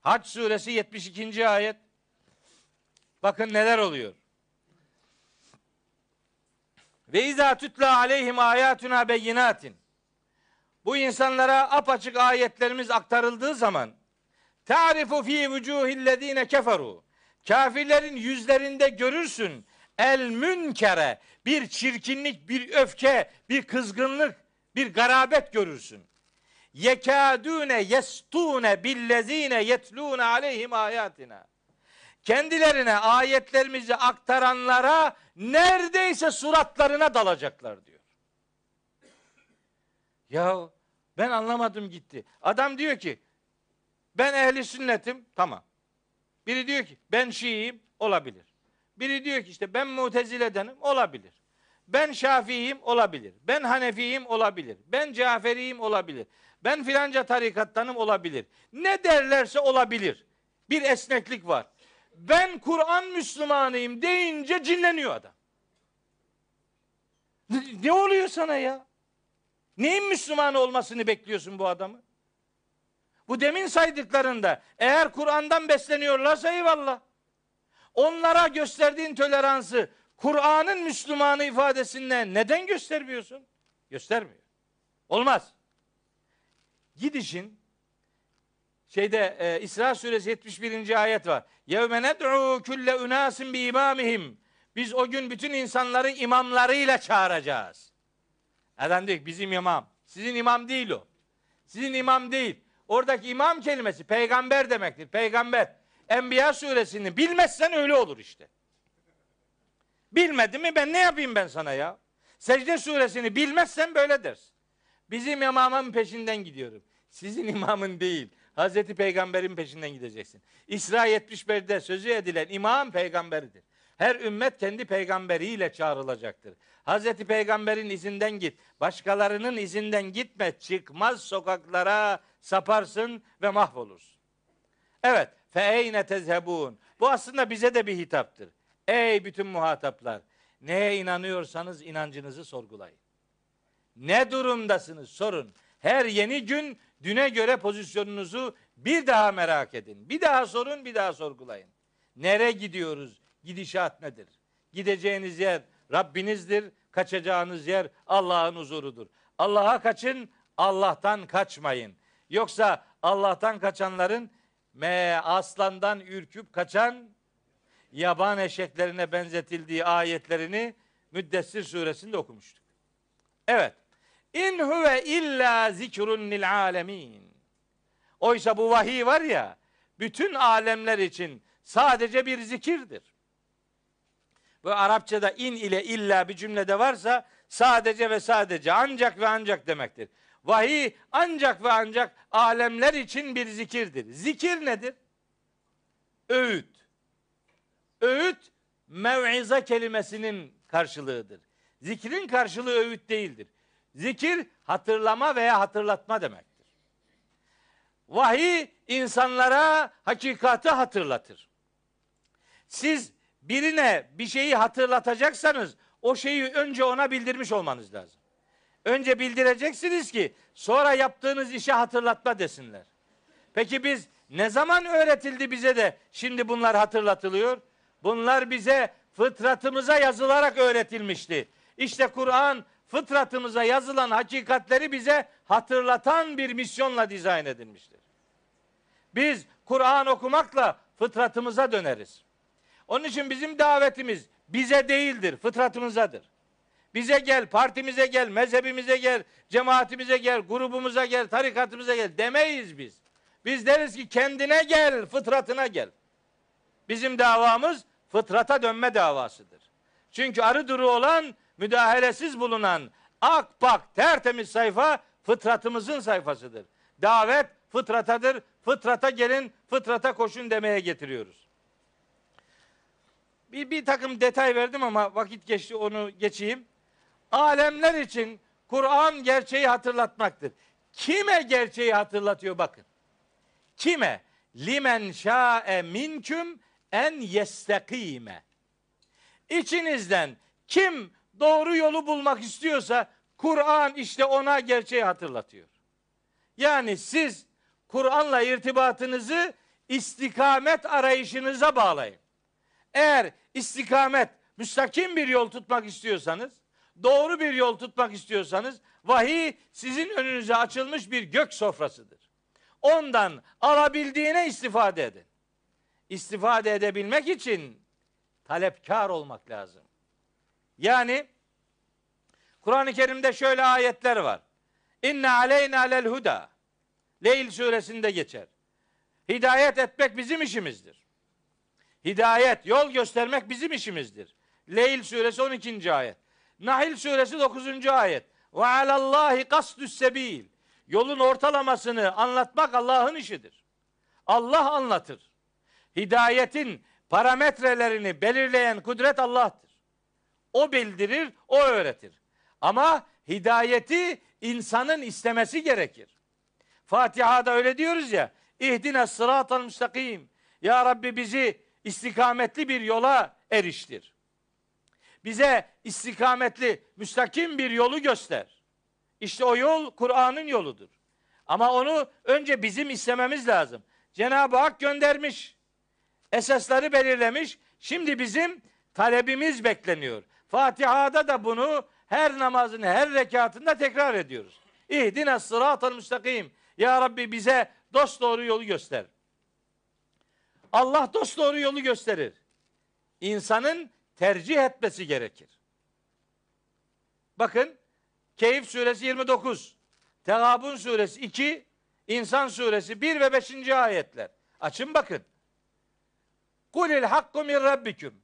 Haç suresi 72. ayet. Bakın neler oluyor. Ve izâ tutla aleyhim ayatuna beyinatin. Bu insanlara apaçık ayetlerimiz aktarıldığı zaman Ta'rifu fi vucuhillezine keferu. Kafirlerin yüzlerinde görürsün el münkere bir çirkinlik, bir öfke, bir kızgınlık, bir garabet görürsün. Yekadune yestune billezine yetlune aleyhim ayatina. Kendilerine ayetlerimizi aktaranlara neredeyse suratlarına dalacaklar diyor. Ya ben anlamadım gitti. Adam diyor ki ben ehli sünnetim tamam. Biri diyor ki ben Şiiyim olabilir. Biri diyor ki işte ben muteziledenim olabilir. Ben şafiyim olabilir. Ben hanefiyim olabilir. Ben caferiyim olabilir. Ben filanca tarikattanım olabilir. Ne derlerse olabilir. Bir esneklik var. Ben Kur'an Müslümanıyım deyince cinleniyor adam. Ne oluyor sana ya? Neyin Müslüman olmasını bekliyorsun bu adamı? Bu demin saydıklarında eğer Kur'an'dan besleniyorlarsa eyvallah. Onlara gösterdiğin toleransı Kur'an'ın Müslümanı ifadesinde neden göstermiyorsun? Göstermiyor. Olmaz. Gidişin şeyde e, İsra suresi 71. ayet var. Yevme ned'u külle unasin bi imamihim. Biz o gün bütün insanları imamlarıyla çağıracağız. Adam diyor bizim imam. Sizin imam değil o. Sizin imam değil. Oradaki imam kelimesi peygamber demektir. Peygamber. Enbiya suresini bilmezsen öyle olur işte. Bilmedi mi ben ne yapayım ben sana ya? Secde suresini bilmezsen böyle dersin. Bizim imamın peşinden gidiyorum. Sizin imamın değil. Hazreti Peygamber'in peşinden gideceksin. İsra 71'de sözü edilen imam peygamberidir. Her ümmet kendi peygamberiyle çağrılacaktır. Hazreti Peygamber'in izinden git. Başkalarının izinden gitme. Çıkmaz sokaklara saparsın ve mahvolursun. Evet, feyne tezhebun. Bu aslında bize de bir hitaptır. Ey bütün muhataplar, neye inanıyorsanız inancınızı sorgulayın. Ne durumdasınız sorun. Her yeni gün düne göre pozisyonunuzu bir daha merak edin. Bir daha sorun, bir daha sorgulayın. Nere gidiyoruz? Gidişat nedir? Gideceğiniz yer Rabbinizdir. Kaçacağınız yer Allah'ın huzurudur. Allah'a kaçın, Allah'tan kaçmayın. Yoksa Allah'tan kaçanların Me aslandan ürküp kaçan yaban eşeklerine benzetildiği ayetlerini Müddessir suresinde okumuştuk. Evet. İn huve illa zikrun lil alemin. Oysa bu vahiy var ya, bütün alemler için sadece bir zikirdir. Bu Arapçada in ile illa bir cümlede varsa sadece ve sadece ancak ve ancak demektir vahiy ancak ve ancak alemler için bir zikirdir. Zikir nedir? Öğüt. Öğüt mev'iza kelimesinin karşılığıdır. Zikrin karşılığı öğüt değildir. Zikir hatırlama veya hatırlatma demektir. Vahiy insanlara hakikati hatırlatır. Siz birine bir şeyi hatırlatacaksanız o şeyi önce ona bildirmiş olmanız lazım. Önce bildireceksiniz ki sonra yaptığınız işi hatırlatma desinler. Peki biz ne zaman öğretildi bize de şimdi bunlar hatırlatılıyor? Bunlar bize fıtratımıza yazılarak öğretilmişti. İşte Kur'an fıtratımıza yazılan hakikatleri bize hatırlatan bir misyonla dizayn edilmiştir. Biz Kur'an okumakla fıtratımıza döneriz. Onun için bizim davetimiz bize değildir, fıtratımızadır. Bize gel, partimize gel, mezhebimize gel, cemaatimize gel, grubumuza gel, tarikatımıza gel demeyiz biz. Biz deriz ki kendine gel, fıtratına gel. Bizim davamız fıtrata dönme davasıdır. Çünkü arı duru olan, müdahalesiz bulunan ak bak tertemiz sayfa fıtratımızın sayfasıdır. Davet fıtratadır. Fıtrata gelin, fıtrata koşun demeye getiriyoruz. Bir, bir takım detay verdim ama vakit geçti onu geçeyim alemler için Kur'an gerçeği hatırlatmaktır. Kime gerçeği hatırlatıyor bakın. Kime? Limen şa'e minküm en yestekime. İçinizden kim doğru yolu bulmak istiyorsa Kur'an işte ona gerçeği hatırlatıyor. Yani siz Kur'an'la irtibatınızı istikamet arayışınıza bağlayın. Eğer istikamet müstakim bir yol tutmak istiyorsanız doğru bir yol tutmak istiyorsanız vahiy sizin önünüze açılmış bir gök sofrasıdır. Ondan alabildiğine istifade edin. İstifade edebilmek için talepkar olmak lazım. Yani Kur'an-ı Kerim'de şöyle ayetler var. İnne aleyna lel huda. Leyl suresinde geçer. Hidayet etmek bizim işimizdir. Hidayet, yol göstermek bizim işimizdir. Leyl suresi 12. ayet. Nahil suresi 9. ayet. Ve alallahi kasdüs sebil. Yolun ortalamasını anlatmak Allah'ın işidir. Allah anlatır. Hidayetin parametrelerini belirleyen kudret Allah'tır. O bildirir, o öğretir. Ama hidayeti insanın istemesi gerekir. Fatiha'da öyle diyoruz ya. İhdine sıratal müstakim. Ya Rabbi bizi istikametli bir yola eriştir bize istikametli, müstakim bir yolu göster. İşte o yol Kur'an'ın yoludur. Ama onu önce bizim istememiz lazım. Cenab-ı Hak göndermiş. Esasları belirlemiş. Şimdi bizim talebimiz bekleniyor. Fatiha'da da bunu her namazın her rekatında tekrar ediyoruz. İhdine sıratal müstakim. Ya Rabbi bize dost doğru yolu göster. Allah dost doğru yolu gösterir. İnsanın tercih etmesi gerekir. Bakın Keyif suresi 29, Tegabun suresi 2, İnsan suresi 1 ve 5. ayetler. Açın bakın. Kulil hakku min rabbiküm.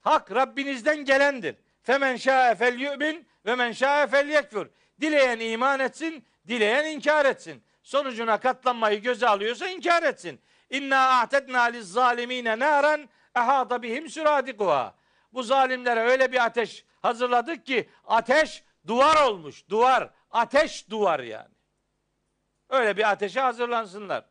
Hak Rabbinizden gelendir. Femen şa'e fel yu'min ve men şa'e fel yekfur. Dileyen iman etsin, dileyen inkar etsin. Sonucuna katlanmayı göze alıyorsa inkar etsin. İnna a'tedna liz zalimine naran ehata bihim süradikuha bu zalimlere öyle bir ateş hazırladık ki ateş duvar olmuş. Duvar. Ateş duvar yani. Öyle bir ateşe hazırlansınlar.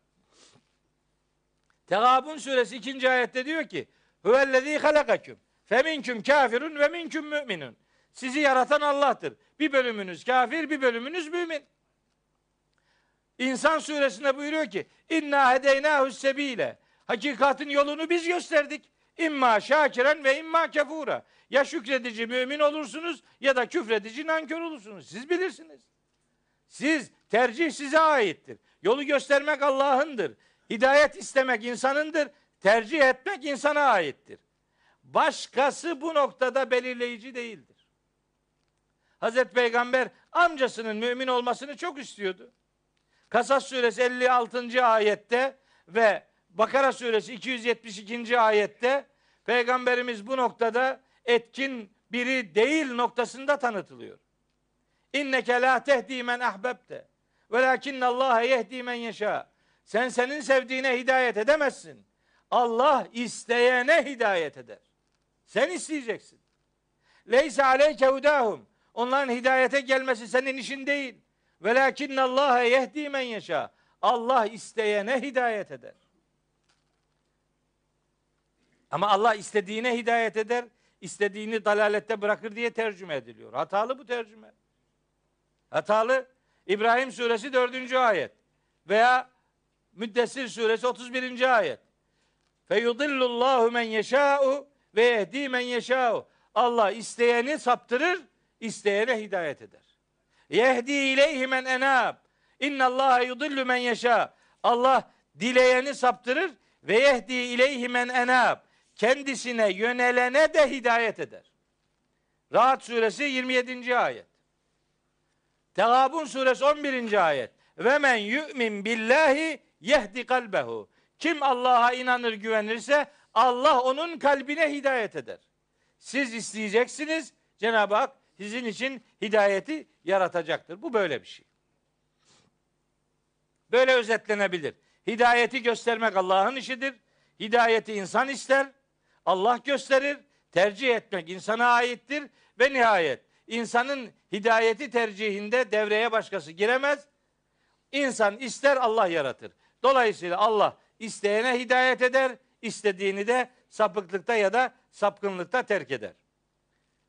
Tegabun suresi ikinci ayette diyor ki Hüvellezî halakaküm feminküm kafirun ve minküm müminun. Sizi yaratan Allah'tır. Bir bölümünüz kafir, bir bölümünüz mümin. İnsan suresinde buyuruyor ki inna hedeynahu sebile. Hakikatin yolunu biz gösterdik. İmma şakiren ve imma kefura. Ya şükredici mümin olursunuz ya da küfredici nankör olursunuz. Siz bilirsiniz. Siz tercih size aittir. Yolu göstermek Allah'ındır. Hidayet istemek insanındır. Tercih etmek insana aittir. Başkası bu noktada belirleyici değildir. Hazreti Peygamber amcasının mümin olmasını çok istiyordu. Kasas suresi 56. ayette ve Bakara suresi 272. ayette Peygamberimiz bu noktada etkin biri değil noktasında tanıtılıyor. İnneke la tehdi men ahbebte. Velakinne Allah yehdi men yeşâ. Sen senin sevdiğine hidayet edemezsin. Allah isteyene hidayet eder. Sen isteyeceksin. Leyse aleyke hudahum. Onların hidayete gelmesi senin işin değil. Velakinne Allah yehdi men yeşâ. Allah isteyene hidayet eder. Ama Allah istediğine hidayet eder, istediğini dalalette bırakır diye tercüme ediliyor. Hatalı bu tercüme. Hatalı İbrahim suresi 4. ayet veya Müddessir suresi 31. ayet. Feyudillullahu men yeşâ'u ve yehdi men yeşâ'u. Allah isteyeni saptırır, isteyene hidayet eder. Yehdi ileyhi men enab. İnna Allah yudillu men yeşâ. Allah dileyeni saptırır ve yehdi ileyhi men enab kendisine yönelene de hidayet eder. Rahat suresi 27. ayet. Tegabun suresi 11. ayet. Ve men yu'min billahi yehdi kalbehu. Kim Allah'a inanır güvenirse Allah onun kalbine hidayet eder. Siz isteyeceksiniz. Cenab-ı Hak sizin için hidayeti yaratacaktır. Bu böyle bir şey. Böyle özetlenebilir. Hidayeti göstermek Allah'ın işidir. Hidayeti insan ister. Allah gösterir. Tercih etmek insana aittir ve nihayet insanın hidayeti tercihinde devreye başkası giremez. İnsan ister Allah yaratır. Dolayısıyla Allah isteyene hidayet eder, istediğini de sapıklıkta ya da sapkınlıkta terk eder.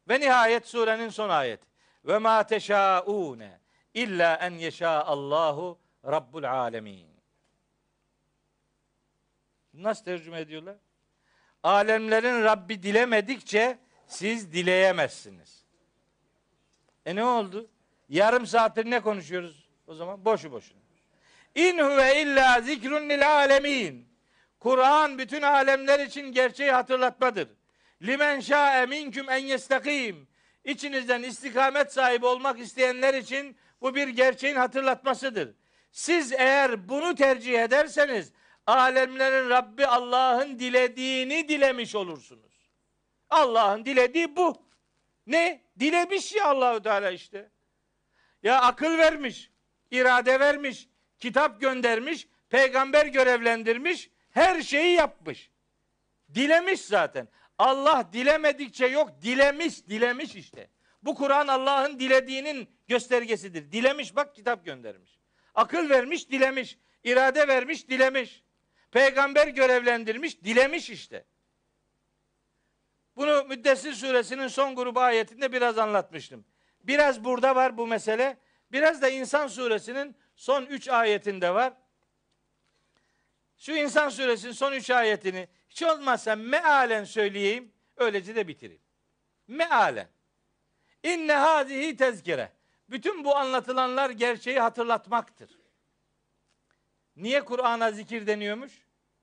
Ve nihayet surenin son ayet: Ve ma teşaune illa en yeşa Allahu Rabbul alemin. Nasıl tercüme ediyorlar? Alemlerin Rabbi dilemedikçe siz dileyemezsiniz. E ne oldu? Yarım saattir ne konuşuyoruz o zaman? Boşu boşuna. İn huve illa zikrun lil alemin. Kur'an bütün alemler için gerçeği hatırlatmadır. Limen şa'e minküm en yestakim. İçinizden istikamet sahibi olmak isteyenler için bu bir gerçeğin hatırlatmasıdır. Siz eğer bunu tercih ederseniz alemlerin Rabbi Allah'ın dilediğini dilemiş olursunuz. Allah'ın dilediği bu. Ne? Dilemiş ya Allahü Teala işte. Ya akıl vermiş, irade vermiş, kitap göndermiş, peygamber görevlendirmiş, her şeyi yapmış. Dilemiş zaten. Allah dilemedikçe yok, dilemiş, dilemiş işte. Bu Kur'an Allah'ın dilediğinin göstergesidir. Dilemiş bak kitap göndermiş. Akıl vermiş, dilemiş. İrade vermiş, dilemiş. Peygamber görevlendirmiş, dilemiş işte. Bunu Müddessir suresinin son grubu ayetinde biraz anlatmıştım. Biraz burada var bu mesele. Biraz da İnsan suresinin son üç ayetinde var. Şu İnsan suresinin son üç ayetini hiç olmazsa mealen söyleyeyim. Öylece de bitireyim. Mealen. İnne hadihi tezkire. Bütün bu anlatılanlar gerçeği hatırlatmaktır. Niye Kur'an'a zikir deniyormuş?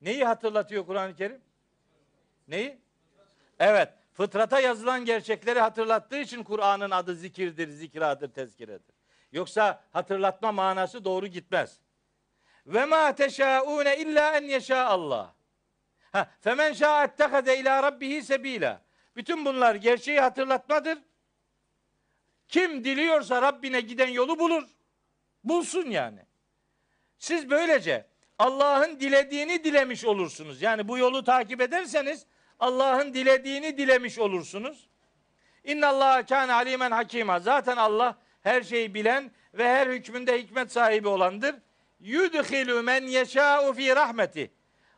Neyi hatırlatıyor Kur'an-ı Kerim? Neyi? Evet. Fıtrata yazılan gerçekleri hatırlattığı için Kur'an'ın adı zikirdir, zikradır, tezkiredir. Yoksa hatırlatma manası doğru gitmez. Ve ma teşaune illa en yeşa Allah. Ha, femen şa ettehaze ila rabbihi sebila. Bütün bunlar gerçeği hatırlatmadır. Kim diliyorsa Rabbine giden yolu bulur. Bulsun yani. Siz böylece Allah'ın dilediğini dilemiş olursunuz. Yani bu yolu takip ederseniz Allah'ın dilediğini dilemiş olursunuz. İnna Allah kâne alimen hakima. Zaten Allah her şeyi bilen ve her hükmünde hikmet sahibi olandır. Yudhilu men yeşâ'u fi rahmeti.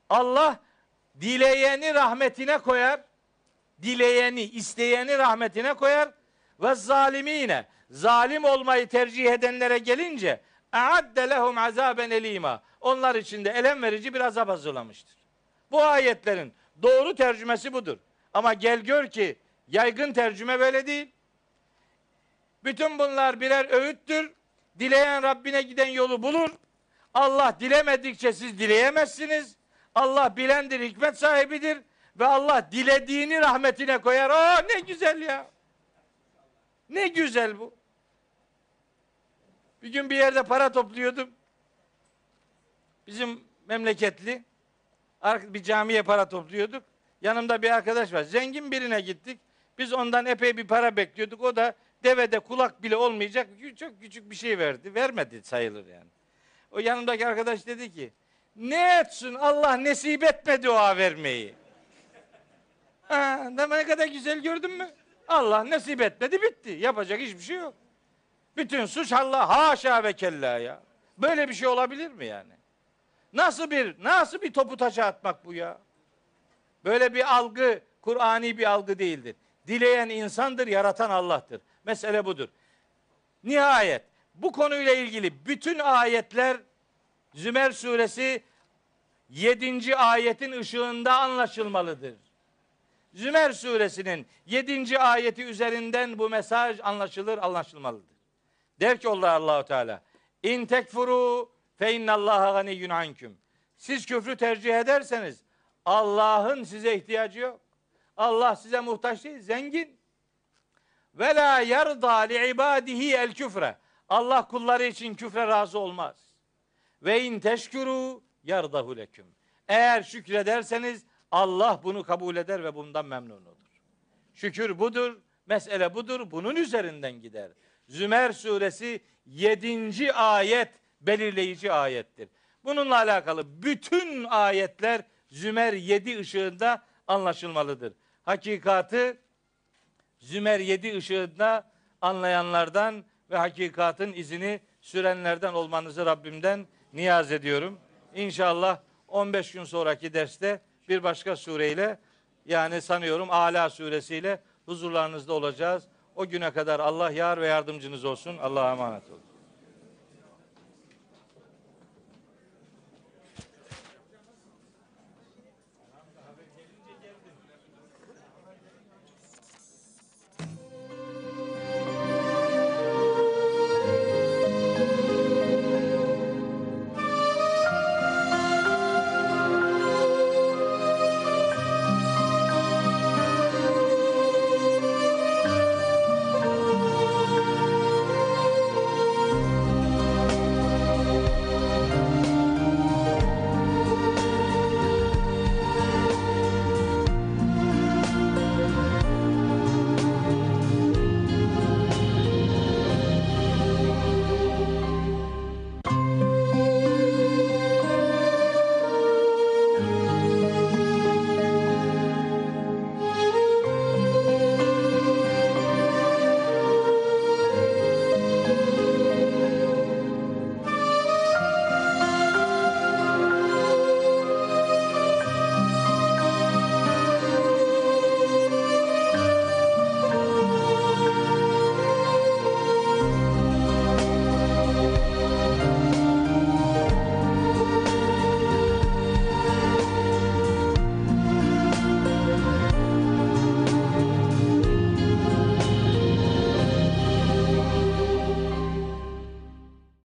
Allah dileyeni rahmetine koyar. Dileyeni, isteyeni rahmetine koyar. Ve zalimine. Zalim olmayı tercih edenlere gelince اَعَدَّ lehum azaben elima. Onlar için de elem verici bir azap hazırlamıştır. Bu ayetlerin doğru tercümesi budur. Ama gel gör ki yaygın tercüme böyle değil. Bütün bunlar birer öğüttür. Dileyen Rabbine giden yolu bulur. Allah dilemedikçe siz dileyemezsiniz. Allah bilendir, hikmet sahibidir. Ve Allah dilediğini rahmetine koyar. Aa ne güzel ya. Ne güzel bu. Bir gün bir yerde para topluyordum. Bizim memleketli bir camiye para topluyorduk. Yanımda bir arkadaş var. Zengin birine gittik. Biz ondan epey bir para bekliyorduk. O da devede kulak bile olmayacak çok küçük bir şey verdi. Vermedi sayılır yani. O yanımdaki arkadaş dedi ki ne etsin Allah nesip etmedi o vermeyi. ha, ne kadar güzel gördün mü? Allah nasip etmedi bitti. Yapacak hiçbir şey yok. Bütün suç Allah haşa ve kella ya. Böyle bir şey olabilir mi yani? Nasıl bir nasıl bir topu taşa atmak bu ya? Böyle bir algı Kur'ani bir algı değildir. Dileyen insandır, yaratan Allah'tır. Mesele budur. Nihayet bu konuyla ilgili bütün ayetler Zümer suresi 7. ayetin ışığında anlaşılmalıdır. Zümer suresinin 7. ayeti üzerinden bu mesaj anlaşılır, anlaşılmalıdır. Der ki Allah Allahu Teala in tekfuru fe innallaha ganiyyun anküm. Siz küfrü tercih ederseniz Allah'ın size ihtiyacı yok. Allah size muhtaç değil, zengin. Ve la yerda li ibadihi el küfre. Allah kulları için küfre razı olmaz. Ve in teşkuru yardahu leküm. Eğer şükrederseniz Allah bunu kabul eder ve bundan memnun olur. Şükür budur, mesele budur, bunun üzerinden gider. Zümer suresi 7. ayet belirleyici ayettir. Bununla alakalı bütün ayetler Zümer 7 ışığında anlaşılmalıdır. Hakikatı Zümer 7 ışığında anlayanlardan ve hakikatin izini sürenlerden olmanızı Rabbimden niyaz ediyorum. İnşallah 15 gün sonraki derste bir başka sureyle yani sanıyorum Ala suresiyle huzurlarınızda olacağız. O güne kadar Allah yar ve yardımcınız olsun. Allah'a emanet olun.